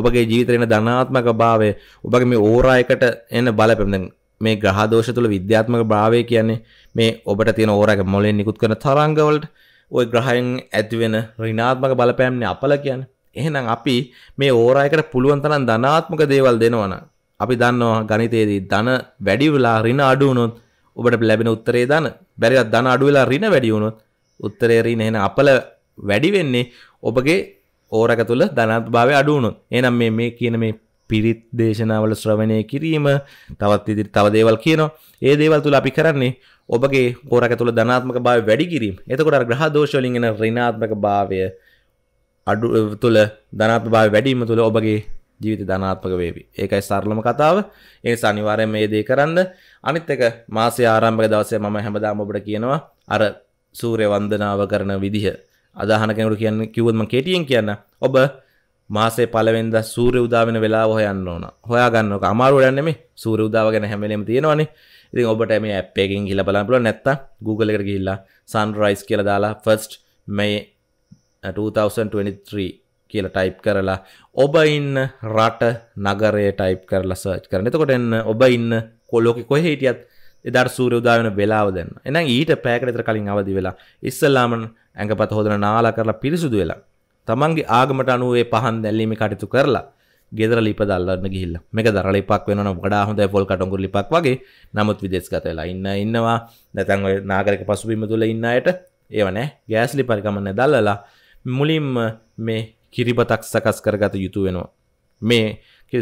ඔබගේ ජීවිතරෙන ධනාත්මක භාවය ඔබගේ මේ ඕරායකට එන්න බලපැමදැන් මේ ග්‍රහදෝෂ තුළ විද්‍යාත්මක භාවය කියන්නේ මේ ඔබට තියෙන ඕරක මොලෙන් නිකුත් කරන තරංගවලට ඔය ග්‍රහයෙන් ඇතිවෙන රිනාත්මක බලපෑම්න්නේ අපල කියන්න එහෙනම් අපි මේ ඕරායකට පුළුවන් තරන් ධනාත්මක දේවල් දෙනවන අපි දන්නවා ගනිතයේදී ධන වැඩි වෙලා ඍණ අඩු වුණොත් ඔබට ලැබෙන උත්තරේ ධන. බැරිවත් ධන අඩු වෙලා ඍණ වැඩි වුණොත් උත්තරේ ඍණ එහෙනම් අපල වැඩි වෙන්නේ ඔබගේ ඕරක තුල ධනාත්භාවය අඩු වුණොත්. එහෙනම් මේ මේ කියන මේ පිරිත් දේශනාවල ශ්‍රවණය කිරීම තවත් ඉදිරි තව දේවල් කියනවා. ඒ දේවල් තුල අපි කරන්නේ ඔබගේ ඕරක තුල ධනාත්මක භාවය වැඩි කිරීම. එතකොට අර ග්‍රහ දෝෂ වලින් එන ඍණාත්මක භාවය අඩු තුල ධනාත්මක භාවය වැඩි වීම තුල ඔබගේ ජීවිත ධනාත්මක වේවි. ඒකයි සරලම කතාව. ඒ නිසා අනිවාර්යෙන් මේ දේ කරන්න. අනිත් එක මාසයේ ආරම්භක දවසේ මම හැමදාම ඔබට කියනවා අර සූර්ය වන්දනාව කරන විදිහ. අදාහන කෙනෙකුට කියන්නේ කිව්වොත් මම කෙටියෙන් කියන්න. ඔබ මාසේ පළවෙනිදා සූර්ය උදා වෙන වෙලාව හොයන්න ඕන. හොයා ගන්න ඕක අමාරු වැඩක් නෙමෙයි. සූර්ය උදාව ගැන හැම වෙලෙම තියෙනවනේ. ඉතින් ඔබට මේ ඇප් එකකින් ගිහලා බලන්න පුළුවන් නැත්තම් Google එකට ගිහිල්ලා sunrise කියලා දාලා first May 2023 uh, කියල ටයිප් කරලා ඔබ ඉන්න රට නගරය ටයිප් කරලා සර්ච් කරන එතකොට එන්න ඔබ ඉන්න කොල්ලෝකි කොහ හිටියත් එදර් සූර උදාවන වෙලාව දෙන්න එන ඊට පෑකරතර කලින් අවදි වෙලා ඉස්සල්ලාමන් ඇඟපත හොදන නාලා කරලා පිරිසුදු වෙලා තමන්ගේ ආගමට අනුවේ පහන් දැල්ලීම කටයුතු කරලා ගෙදර ලිප දල්ලන්න ගිල්ල මේක දරල පක් වෙන ගඩා හොඳ පොල් කටගු ලිපක් වගේ නමුත් විදෙස්ගත වෙලා ඉන්න ඉන්නවා නැතන් නාගරක පසුබිම තුළ ඉන්නයට ඒවනෑ ගෑස්ලි පරිකමන්න දල්ලලා මුලින්ම මේ කිරිබතක් සකස් කරගත යුතු වෙනවා. මේ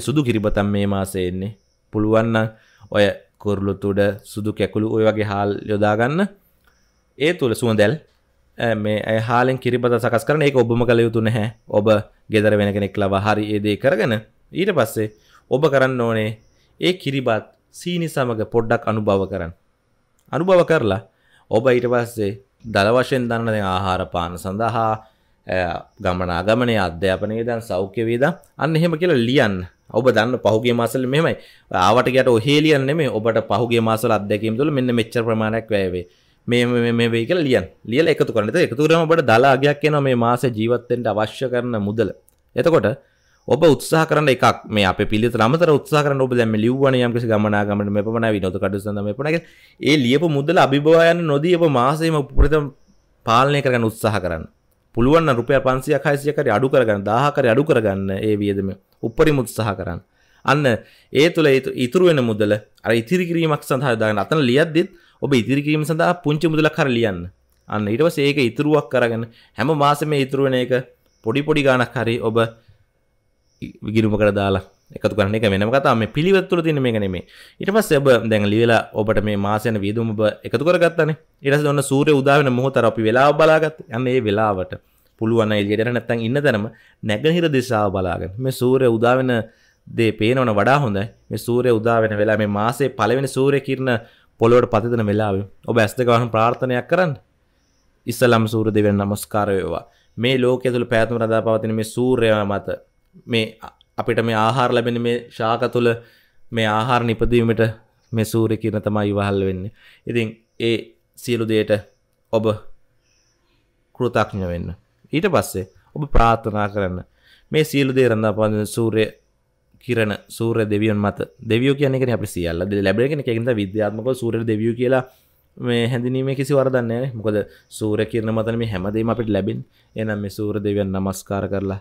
සුදු කිරිබතම් මේ මාසයෙන්නේ. පුළුවන්න ඔය කොරලු තුඩ සුදු කැකුළු ඔය වගේ හාල් යොදාගන්න ඒ තුළ සුවදැල් මේ හාලෙන් කිරිබත සකස් කරන එක ඔබම කළ යුතු නැහැ ඔබ ගෙදර වෙන කෙනෙක් ලව හරි ඒදේ කරගන ඊට පස්සේ ඔබ කරන්න ඕනේ ඒ කිරිබත් සීනි සමඟ පොඩ්ඩක් අනුභව කරන්න. අනුභව කරලා ඔබ ඊට පස්සේ දළ වශයෙන් දන්න ආහාර පාන සඳහා ගමනාගමනය අධ්‍යාපනය දන් සෞඛ්‍යවේද අන්න එහෙම කියලා ලියන් ඔබ දන්න පහුගේ මාසල මෙමයි ආවට ගැට ඔහේලියන්න මේ ඔබට පහුගේ මාසල අධ්‍යැකීම් තුළ මෙන්න මෙච්ච ප්‍රමාණයක් වැෑවේ මේ මේ වේක ලියන් ලියල එකතු කරනත එකතුරම ඔබට දලාගයක් කියන මේ මාස ජීවත්තෙන්ට අවශ්‍ය කරන මුදල එතකොට ඔබ උත්සාහ කරන එකක් මේ අප පිළි රමතර උත්සාහ කරන ඔබ දැම ලිව්වන යම්කිසි ගමනාගමට මෙ පමණ විනොත කටුසඳ මෙ පනක ඒ ලියපු මුදල අභිභවායන්න නොදී ඔබ මාසයම උපරිතම් පාලනය කරන උත්සාහ කරන්න පුළුවන් රුපය පන්සිය හයිසියකරි අඩු කරගන්න දාහකරි අඩු කරගන්න ඒ වියදම උපරිම උත්සාහ කරන්න අන්න ඒ තුළ ඉතුරු වෙන මුදල අර ඉතිරිකිරීමක් සඳහා දාගන්න අතන ලියද්දිත් ඔබ ඉතිරිකිරීම සඳහා පුංචි මුදලක් කර ලියන්න අන්න ඊට පස්සේ ඒක ඉතුරුවක් කරගෙන හැම මාසෙම ඉතුරු වෙන එක පොඩි පොඩි ගාණක් හරි ඔබ විගිරුම කර දාලා එකතු කරන එක වෙනම කතා මේ පිළිවෙත් තුළ තියෙන මේක නෙමෙයි. ඊට පස්සේ ඔබ දැන් ලියලා ඔබට මේ මාසයන වියදම ඔබ එකතු කරගත්තානේ. ඊට පස්සේ ඔන්න සූර්ය උදා වෙන මොහොත අර අපි වෙලාව බලාගත්තා. යන්න ඒ වෙලාවට පුළුවන් එළියට එන නැත්නම් ඉන්න තැනම නැගෙනහිර දිශාව බලාගෙන මේ සූර්ය උදා වෙන දේ පේනවන වඩා හොඳයි. මේ සූර්ය උදා වෙන වෙලාව මේ මාසේ පළවෙනි සූර්ය කිරණ පොළොවට පතිතන වෙලාවෙ ඔබ ඇස් දෙක වහන් ප්‍රාර්ථනයක් කරන්න. ඉස්සලම් සූර්ය දෙවියන් නමස්කාර වේවා. මේ ලෝකයේ තුල පැවැත්ම රඳා පවතින මේ සූර්යයා මත මේ අපිට මේ ආහාර ලැබෙන මේ ශාක තුළ මේ ආහාර නිපදීමට මේ සූරය කියන තමයි ඉවහල් වෙන්න ඉතින් ඒ සියලු දේට ඔබ කෘතක්ඥ වෙන්න ඊට පස්සේ ඔබ ප්‍රාර්ථනා කරන්න මේ සියලු දේ රඳා පාදන සූරය කිරණ සූර දෙවියන් මත දෙවියෝ කියනෙක අපි සියල්ල ලැබෙන එකෙන්ද විද්‍යාත්මක සූර දෙවියෝ කියලා මේ හැඳනීම කිසි වරදන්නේ මොකද සූර කිරණ මතන මේ හැමදීම අපිට ලැබින් එනම් මේ සූර දෙවියන් නමස්කාර කරලා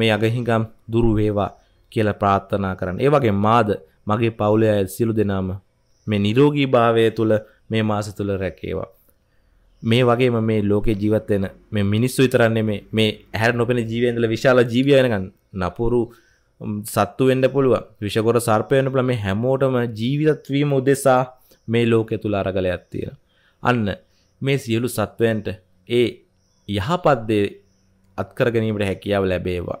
මේ අගහිඟම් දුරු වේවා කියලා ප්‍රාර්ථනා කරන්න. ඒ වගේ මාද මගේ පවුලේ අය සියලු දෙනාම මේ නිරෝගී භාවය තුළ මේ මාස තුළ රැකේවා. මේ වගේම මේ ලෝකේ ජීවත් වෙන මේ මිනිස්සු විතරන්නේ මේ මේ ඇහැර නොපෙන ජීවයන්දල විශාල ජීවියනකන් නපුරු සත්තු වෙන්න පුළුවන් විෂගොර සර්පය වෙන්න පුළුවන් මේ හැමෝටම ජීවිතත් වීම උදෙසා මේ ලෝකේ තුල අරගලයක් තියෙනවා. අන්න මේ සියලු සත්වයන්ට ඒ යහපත් දේ අත්කර ගැනීමට හැකියාව ලැබේවා.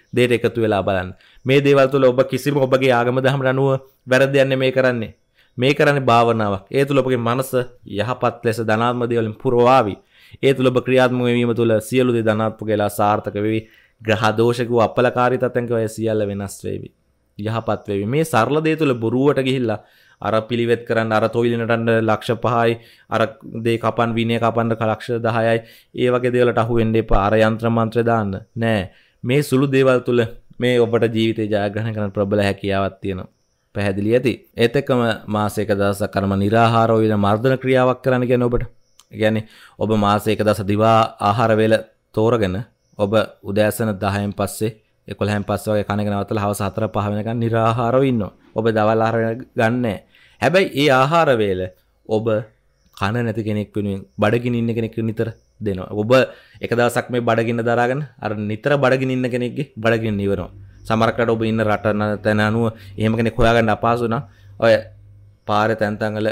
දේට එකතු වෙලා බලන්න මේ දේවල් තුළ ඔබ කිසිම ඔබගේ ආගම දහම අනුව වැරදයන්න මේ කරන්නේ මේ කරන්නේ භාවනාවක් ඒ තුළ ඔබගේ මනස යහපත් ලෙස ධනාත්ම දේවලින් පුරවාවි ඒ තුළ ඔබ ක්‍රියාත්මක වීම තුළ සියලු දේ ධනාත්මක වෙලා සාර්ථක වෙවි ග්‍රහ දෝෂක වූ අපලකාරීතත්වයන්ක ඔය සියල්ල වෙනස් වෙවි යහපත් වෙවි මේ සරල දේ තුළ බොරුවට ගිහිල්ලා අර පිළිවෙත් කරන්න අර තොයිලිනටන්න ලක්ෂ පහයි අර දේ කපන් විනය කපන්න කලක්ෂ දහයයි ඒ වගේ දේවලට අහු වෙන්න එපා අර යන්ත්‍රමන්ත්‍ර දාන්න නෑ මේ සුළු දේවල් තුළ මේ ඔබට ජීවිතය ජයග්‍රහණ කරන ප්‍රබල හැකියාවක් තියෙනවා. පැහැදිලි ඇති. ඒත් එක්කම මාසයක දවසක් කර්ම निराහාරව වෙන මර්ධන ක්‍රියාවක් කරන්න කියන්නේ ඔබට. කියන්නේ ඔබ මාසයක දවස දිවා ආහාර වේල තෝරගෙන ඔබ උදෑසන 10න් පස්සේ 11න් පස්සේ වගේ කනගෙන නවත්තලා හවස 4 5 වෙනකන් निराහාරව ඉන්නවා. ඔබ දවල් ආහාර ගන්නෑ. හැබැයි ඒ ආහාර වේල ඔබ කන නැති කෙනෙක් වෙනුවෙන් බඩගිනින්න කෙනෙක් නිතර දෙනවා ඔබ එක දවසක් මේ බඩගින්න දරාගෙන අර නිතර බඩගින් ඉන්න කෙනෙක්ගේ බඩගින් නිවරනවා සමරකට ඔබ ඉන්න රටන තැන අනුව එහෙම කෙනෙක් හොයාගන්න අපහසු නම් ඔය පාර තැන්තංගල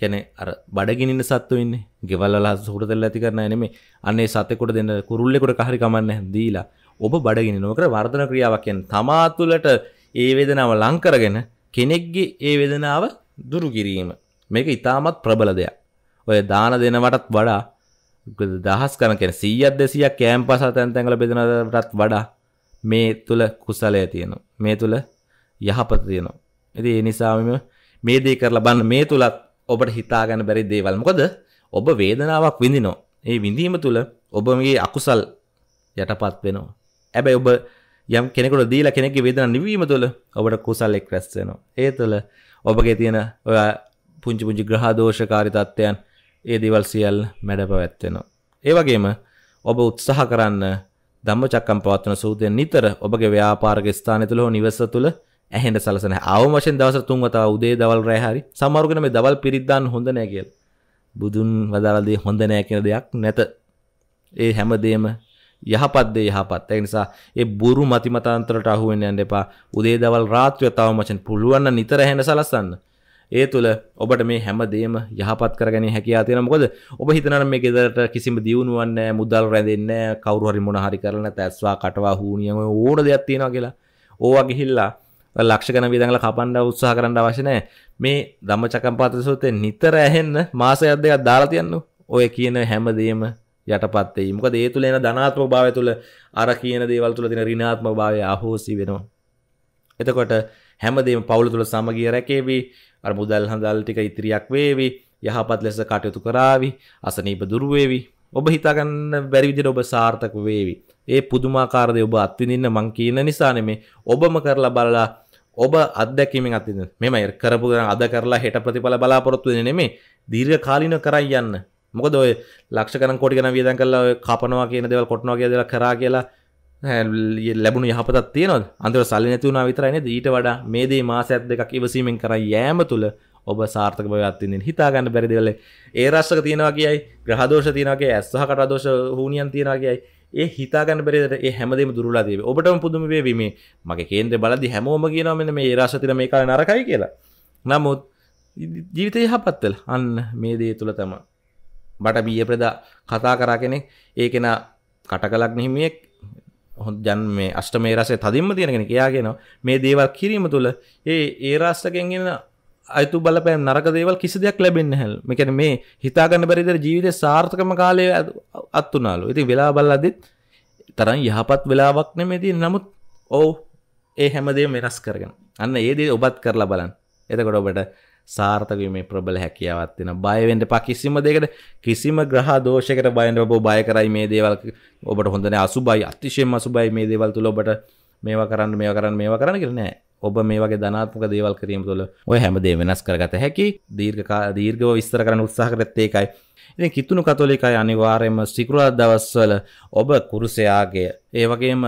ගැන අර බඩගිනින්න සත්තු ඉන්නේ ගෙවල්ල සුට දෙල්ල ඇති කරන නෙමේ අන්නේ සතෙකුට දෙන්න කුරුල්ලෙකුට කහරි කමන්න දීලා ඔබ බඩගිනි නොකර වර්ධන ක්‍රියාවක් කියන තමාතුලට ඒ වේදනාව ලංකරගෙන කෙනෙක්ගේ ඒ වේදනාව දුරු කිරීම මේක ඉතාමත් ප්‍රබල දෙයක් ඔය දාන දෙනවටත් වඩා දහස් කරන කෙන සීයත් දෙසියක් කෑම් පස තැන්තැඟල බෙදනටත් වඩා මේ තුළ කුසලය තියෙනු මේ තුළ යහපත තියෙනවා ඇති එනිසාම මේ දේ කරලා බන්න මේ තුළත් ඔබට හිතාගන්න බැරි දේවල් මොකද ඔබ වේදනාවක් විඳිනෝ ඒ විඳීම තුළ ඔබමගේ අකුසල් යටපත් වෙනවා ඇබැයි ඔබ යම් කෙනෙකුට දීලා කෙනෙක් වේදනා නිවීම තුළ ඔබට කුසල් එක් රැස් වෙනවා ඒ තුළ ඔබගේ තියෙන ඔය පුංචි පුංචි ග්‍රහ දෝෂකාරී තත්ත්වයන් ඒ දේවල් සියල් මැඩ පැවැත්වෙනවා. ඒ වගේම ඔබ උත්සාහ කරන්න ධම්මචක්කම් පවත්වන සූත්‍රය නිතර ඔබගේ ව්‍යාපාරික ස්ථානය තුල හෝ නිවස තුල ඇහෙන්න සලසන අවම වශයෙන් දවසට තුන් වතාව උදේ දවල් රැය හරි සමහරුගෙන මේ දවල් පිරිත් දාන්න හොඳ නැහැ කියලා. බුදුන් වදාළ දේ හොඳ නැහැ කියන දෙයක් නැත. ඒ හැමදේම යහපත් දේ යහපත්. ඒ නිසා ඒ බුරු මතිමතාන්තරට අහු වෙන්න යන්න එපා. උදේ දවල් රාත්‍රිය තවම වශයෙන් පුළුවන් නම් නිතර ඇහෙන්න සලසන්න. ඒ තුළ ඔබට මේ හැම දේම යහපත් කරගෙන හැකයා තියෙන මොකද ඔබ හිතනර මේ ගෙදරට කිසිම දියුණුවන්න මුදල් රැඳන්න කවරුහරි මොනහරි කරන තැස්වා කටවා හූනියම ඕන දෙයක් තියෙනවා කියලා ඕවා ගිහිල්ලා ලක්ෂකන විදඟල කපන්ඩ උත්සාහ කරන්න අවශනය මේ දම්ම චකම්පාත සොතේ නිතර ඇහෙන්න මාසයක් දෙයක් දාලාතියන්න ඔය කියන හැමදේම යටපත්තේ මොකද ඒ තුළ එන ධනාත්ම භාවය තුළ අර කියන දේවල් තුළ දෙන රිනාත්ම භාවය අහෝසි වෙනවා. එතකොට හැමදේම පවුල තුළ සමගිය රැකේවී අර මුදල් හඳල් ටික ඉතිරියක් වේවි යහපත් ලෙස කටයුතු කරාවි අසනීප දුර්වේවි ඔබ හිතාගන්න බැරි විදිහට ඔබ සාර්ථක වේවි ඒ පුදුමාකාර දේ ඔබ අත්විඳින්න මං කියන නිසා නෙමේ ඔබම කරලා බලලා ඔබ අත්දැකීමෙන් අත්විඳින්න මෙහෙම කරපු ගමන් අද කරලා හෙට ප්‍රතිඵල බලාපොරොත්තු වෙන්නේ නෙමේ දීර්ඝ කාලින කරන් යන්න මොකද ඔය ලක්ෂ ගණන් කෝටි ගණන් වියදම් කරලා ඔය කපනවා කියන දේවල් කොටනවා කියන දේවල් කරා කියලා ලැබුණු යහපතත් තියෙනොත් අන්තර සල්ලි නැතිවුණා විතරයින ඊට වඩා මේ දේ මාසයක් දෙකක් ඉවසීමෙන් කර යෑම තුළ ඔබ සාර්ථක බවත්තින්නේ හිතාගන්න බැරිදිවල ඒ රස්සක තියෙනවා කියයි ග්‍රහදෝෂ තියෙනගේ ඇස්සහ කරදෝෂ හූනියන් තියෙනගේයි ඒ හිතාගන්න බෙරිට හැමදම දුරලාදේ ඔබටම පුදුම වේවීමේ මගේ කේන්ද බලදි හැමෝම කියනවා මෙන මේ රශතින මේ කාල නරකයි කියලා නමුත් ජීවිතය හපත්තල් අන්න මේ දේ තුළ තම බට බිය ප්‍රදා කතා කරා කෙනෙක් ඒ කෙන කටකලක් නහිමියෙක් හොඳ ජන් මේ අෂ්ටමේ රසය තදින්ම තියෙනගෙන කියාගෙන මේ දේවල් කිරීම තුළ ඒ ඒ රාස්ටකෙන්ගෙන අයතු බලපෑම් නරක දේවල් කිසි දෙයක් ලැබෙන්න හැල් මෙකැන මේ හිතාගන්න බැරිදර ජීවිතය සාර්ථකම කාලය අත්තුනාලු ඉති වෙලා බල්ලදත් තරන් යහපත් වෙලාවක් නෙමති නමුත් ඔවු ඒ හැමදේ මෙරස් කරගෙන අන්න ඒදේ ඔබත් කරලා බලන් එතකොට ඔබට සාර්ථකීමේ ප්‍රබල හැකියාවත් වෙන බයවෙන්ට පා කිසිම දෙකට කිසිම ග්‍රහ දෝෂකට බයන්න ඔබ බය කරයි මේ දේවල් ඔබට හොඳනේ අසුබයි අතිශයෙන්ම අසුබයි මේ දේවල් තුල ඔබට මේවා කරන්න මේවා කරන්න මේවා කරන්න කියලා නෑ ඔබ මේ වගේ ධනාත්මක දේවල් කිරීම තුළ ඔය හැමදේ වෙනස් කරගත හැකි දීර්ඝ දීර්ඝව විස්තර කරන්න උත්සාහ කරත් ඒකයි ඉතින් කිතුණු කතෝලිකයි අනිවාර්යයෙන්ම සිකුරාදා දවස්වල ඔබ කුරුසයාගේ ඒ වගේම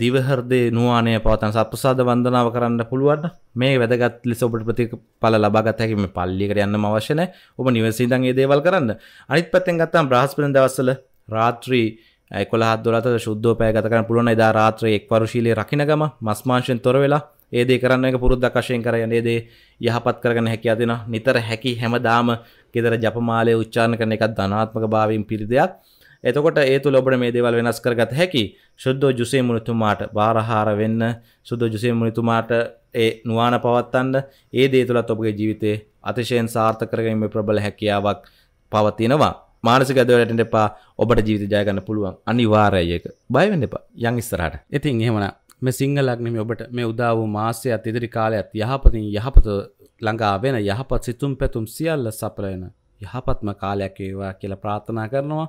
දිවහරදේ නුවනේ පවතන් සත්පුසාද වන්දනාව කරන්න පුළුවන් මේ වැදගත් ලෙස ඔබට ප්‍රතිඵල ලබාගත හැකි මේ පල්ලියකට යන්න අවශ්‍ය නැහැ. ඔබ නිවසේ ඉඳන් මේ දේවල් කරන්න. අනිත් පැත්තෙන් ගත්තාම බ්‍රහස්පතින්දා දවස්වල රාත්‍රී කොළහත් දොලත ශුද්ධෝ පය ගත කරන පුළුවන් එදා රාත්‍රයේ එක් පරුශීලයේ රකින ගම මස්මාංශයෙන් තොර වෙලා ඒ දේ කරන්න එක පුරුද්දක් වශයෙන් කරගෙන ඒ දේ යහපත් කරගෙන හැකියාව දෙන නිතර හැකි හැමදාම gedara ජපමාලයේ උච්චාරණ කරන එකත් ධනාත්මක භාවයෙන් පිරිදයක් එතකොට ඒ තුළ ඔබට මේ දේවල් වෙනස් කරගත හැකි සුද්ධෝ ජුසේ මුනිතුමාට බාරහාර වෙන්න සුද්ධෝ ජුසේ මුනිතුමාට ඒ නුවාන පවත්වන්න ඒ දේ තුළත් ඔබගේ ජීවිතේ අතිශයෙන් සාර්ථක කරගැනීමේ ප්‍රබල හැකියාවක් පවතිනවා. මානසික අදවලට එපා ඔබට ජීවිත ජය ගන්න පුළුවන් අනිවාර්යයි ඒක. බය වෙන්න එපා. යන් ඉස්සරහට. ඉතින් එහෙමනම් මේ සිංහල අග්නිමි ඔබට මේ උදා වූ මාසයත් ඉදිරි කාලයත් යහපතින් යහපත ළඟා වෙන යහපත් සිතුම් පැතුම් සියල්ල සපල වෙන යහපත්ම කාලයක් වේවා කියලා ප්‍රාර්ථනා කරනවා.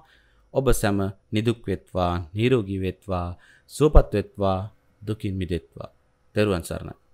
ඔබ සැම නිදුක්වෙත්වා නිරෝගිවෙත්වා සුවපත්වෙත්වා දුකින් මිදෙත්වා තෙරුවන් සරණයි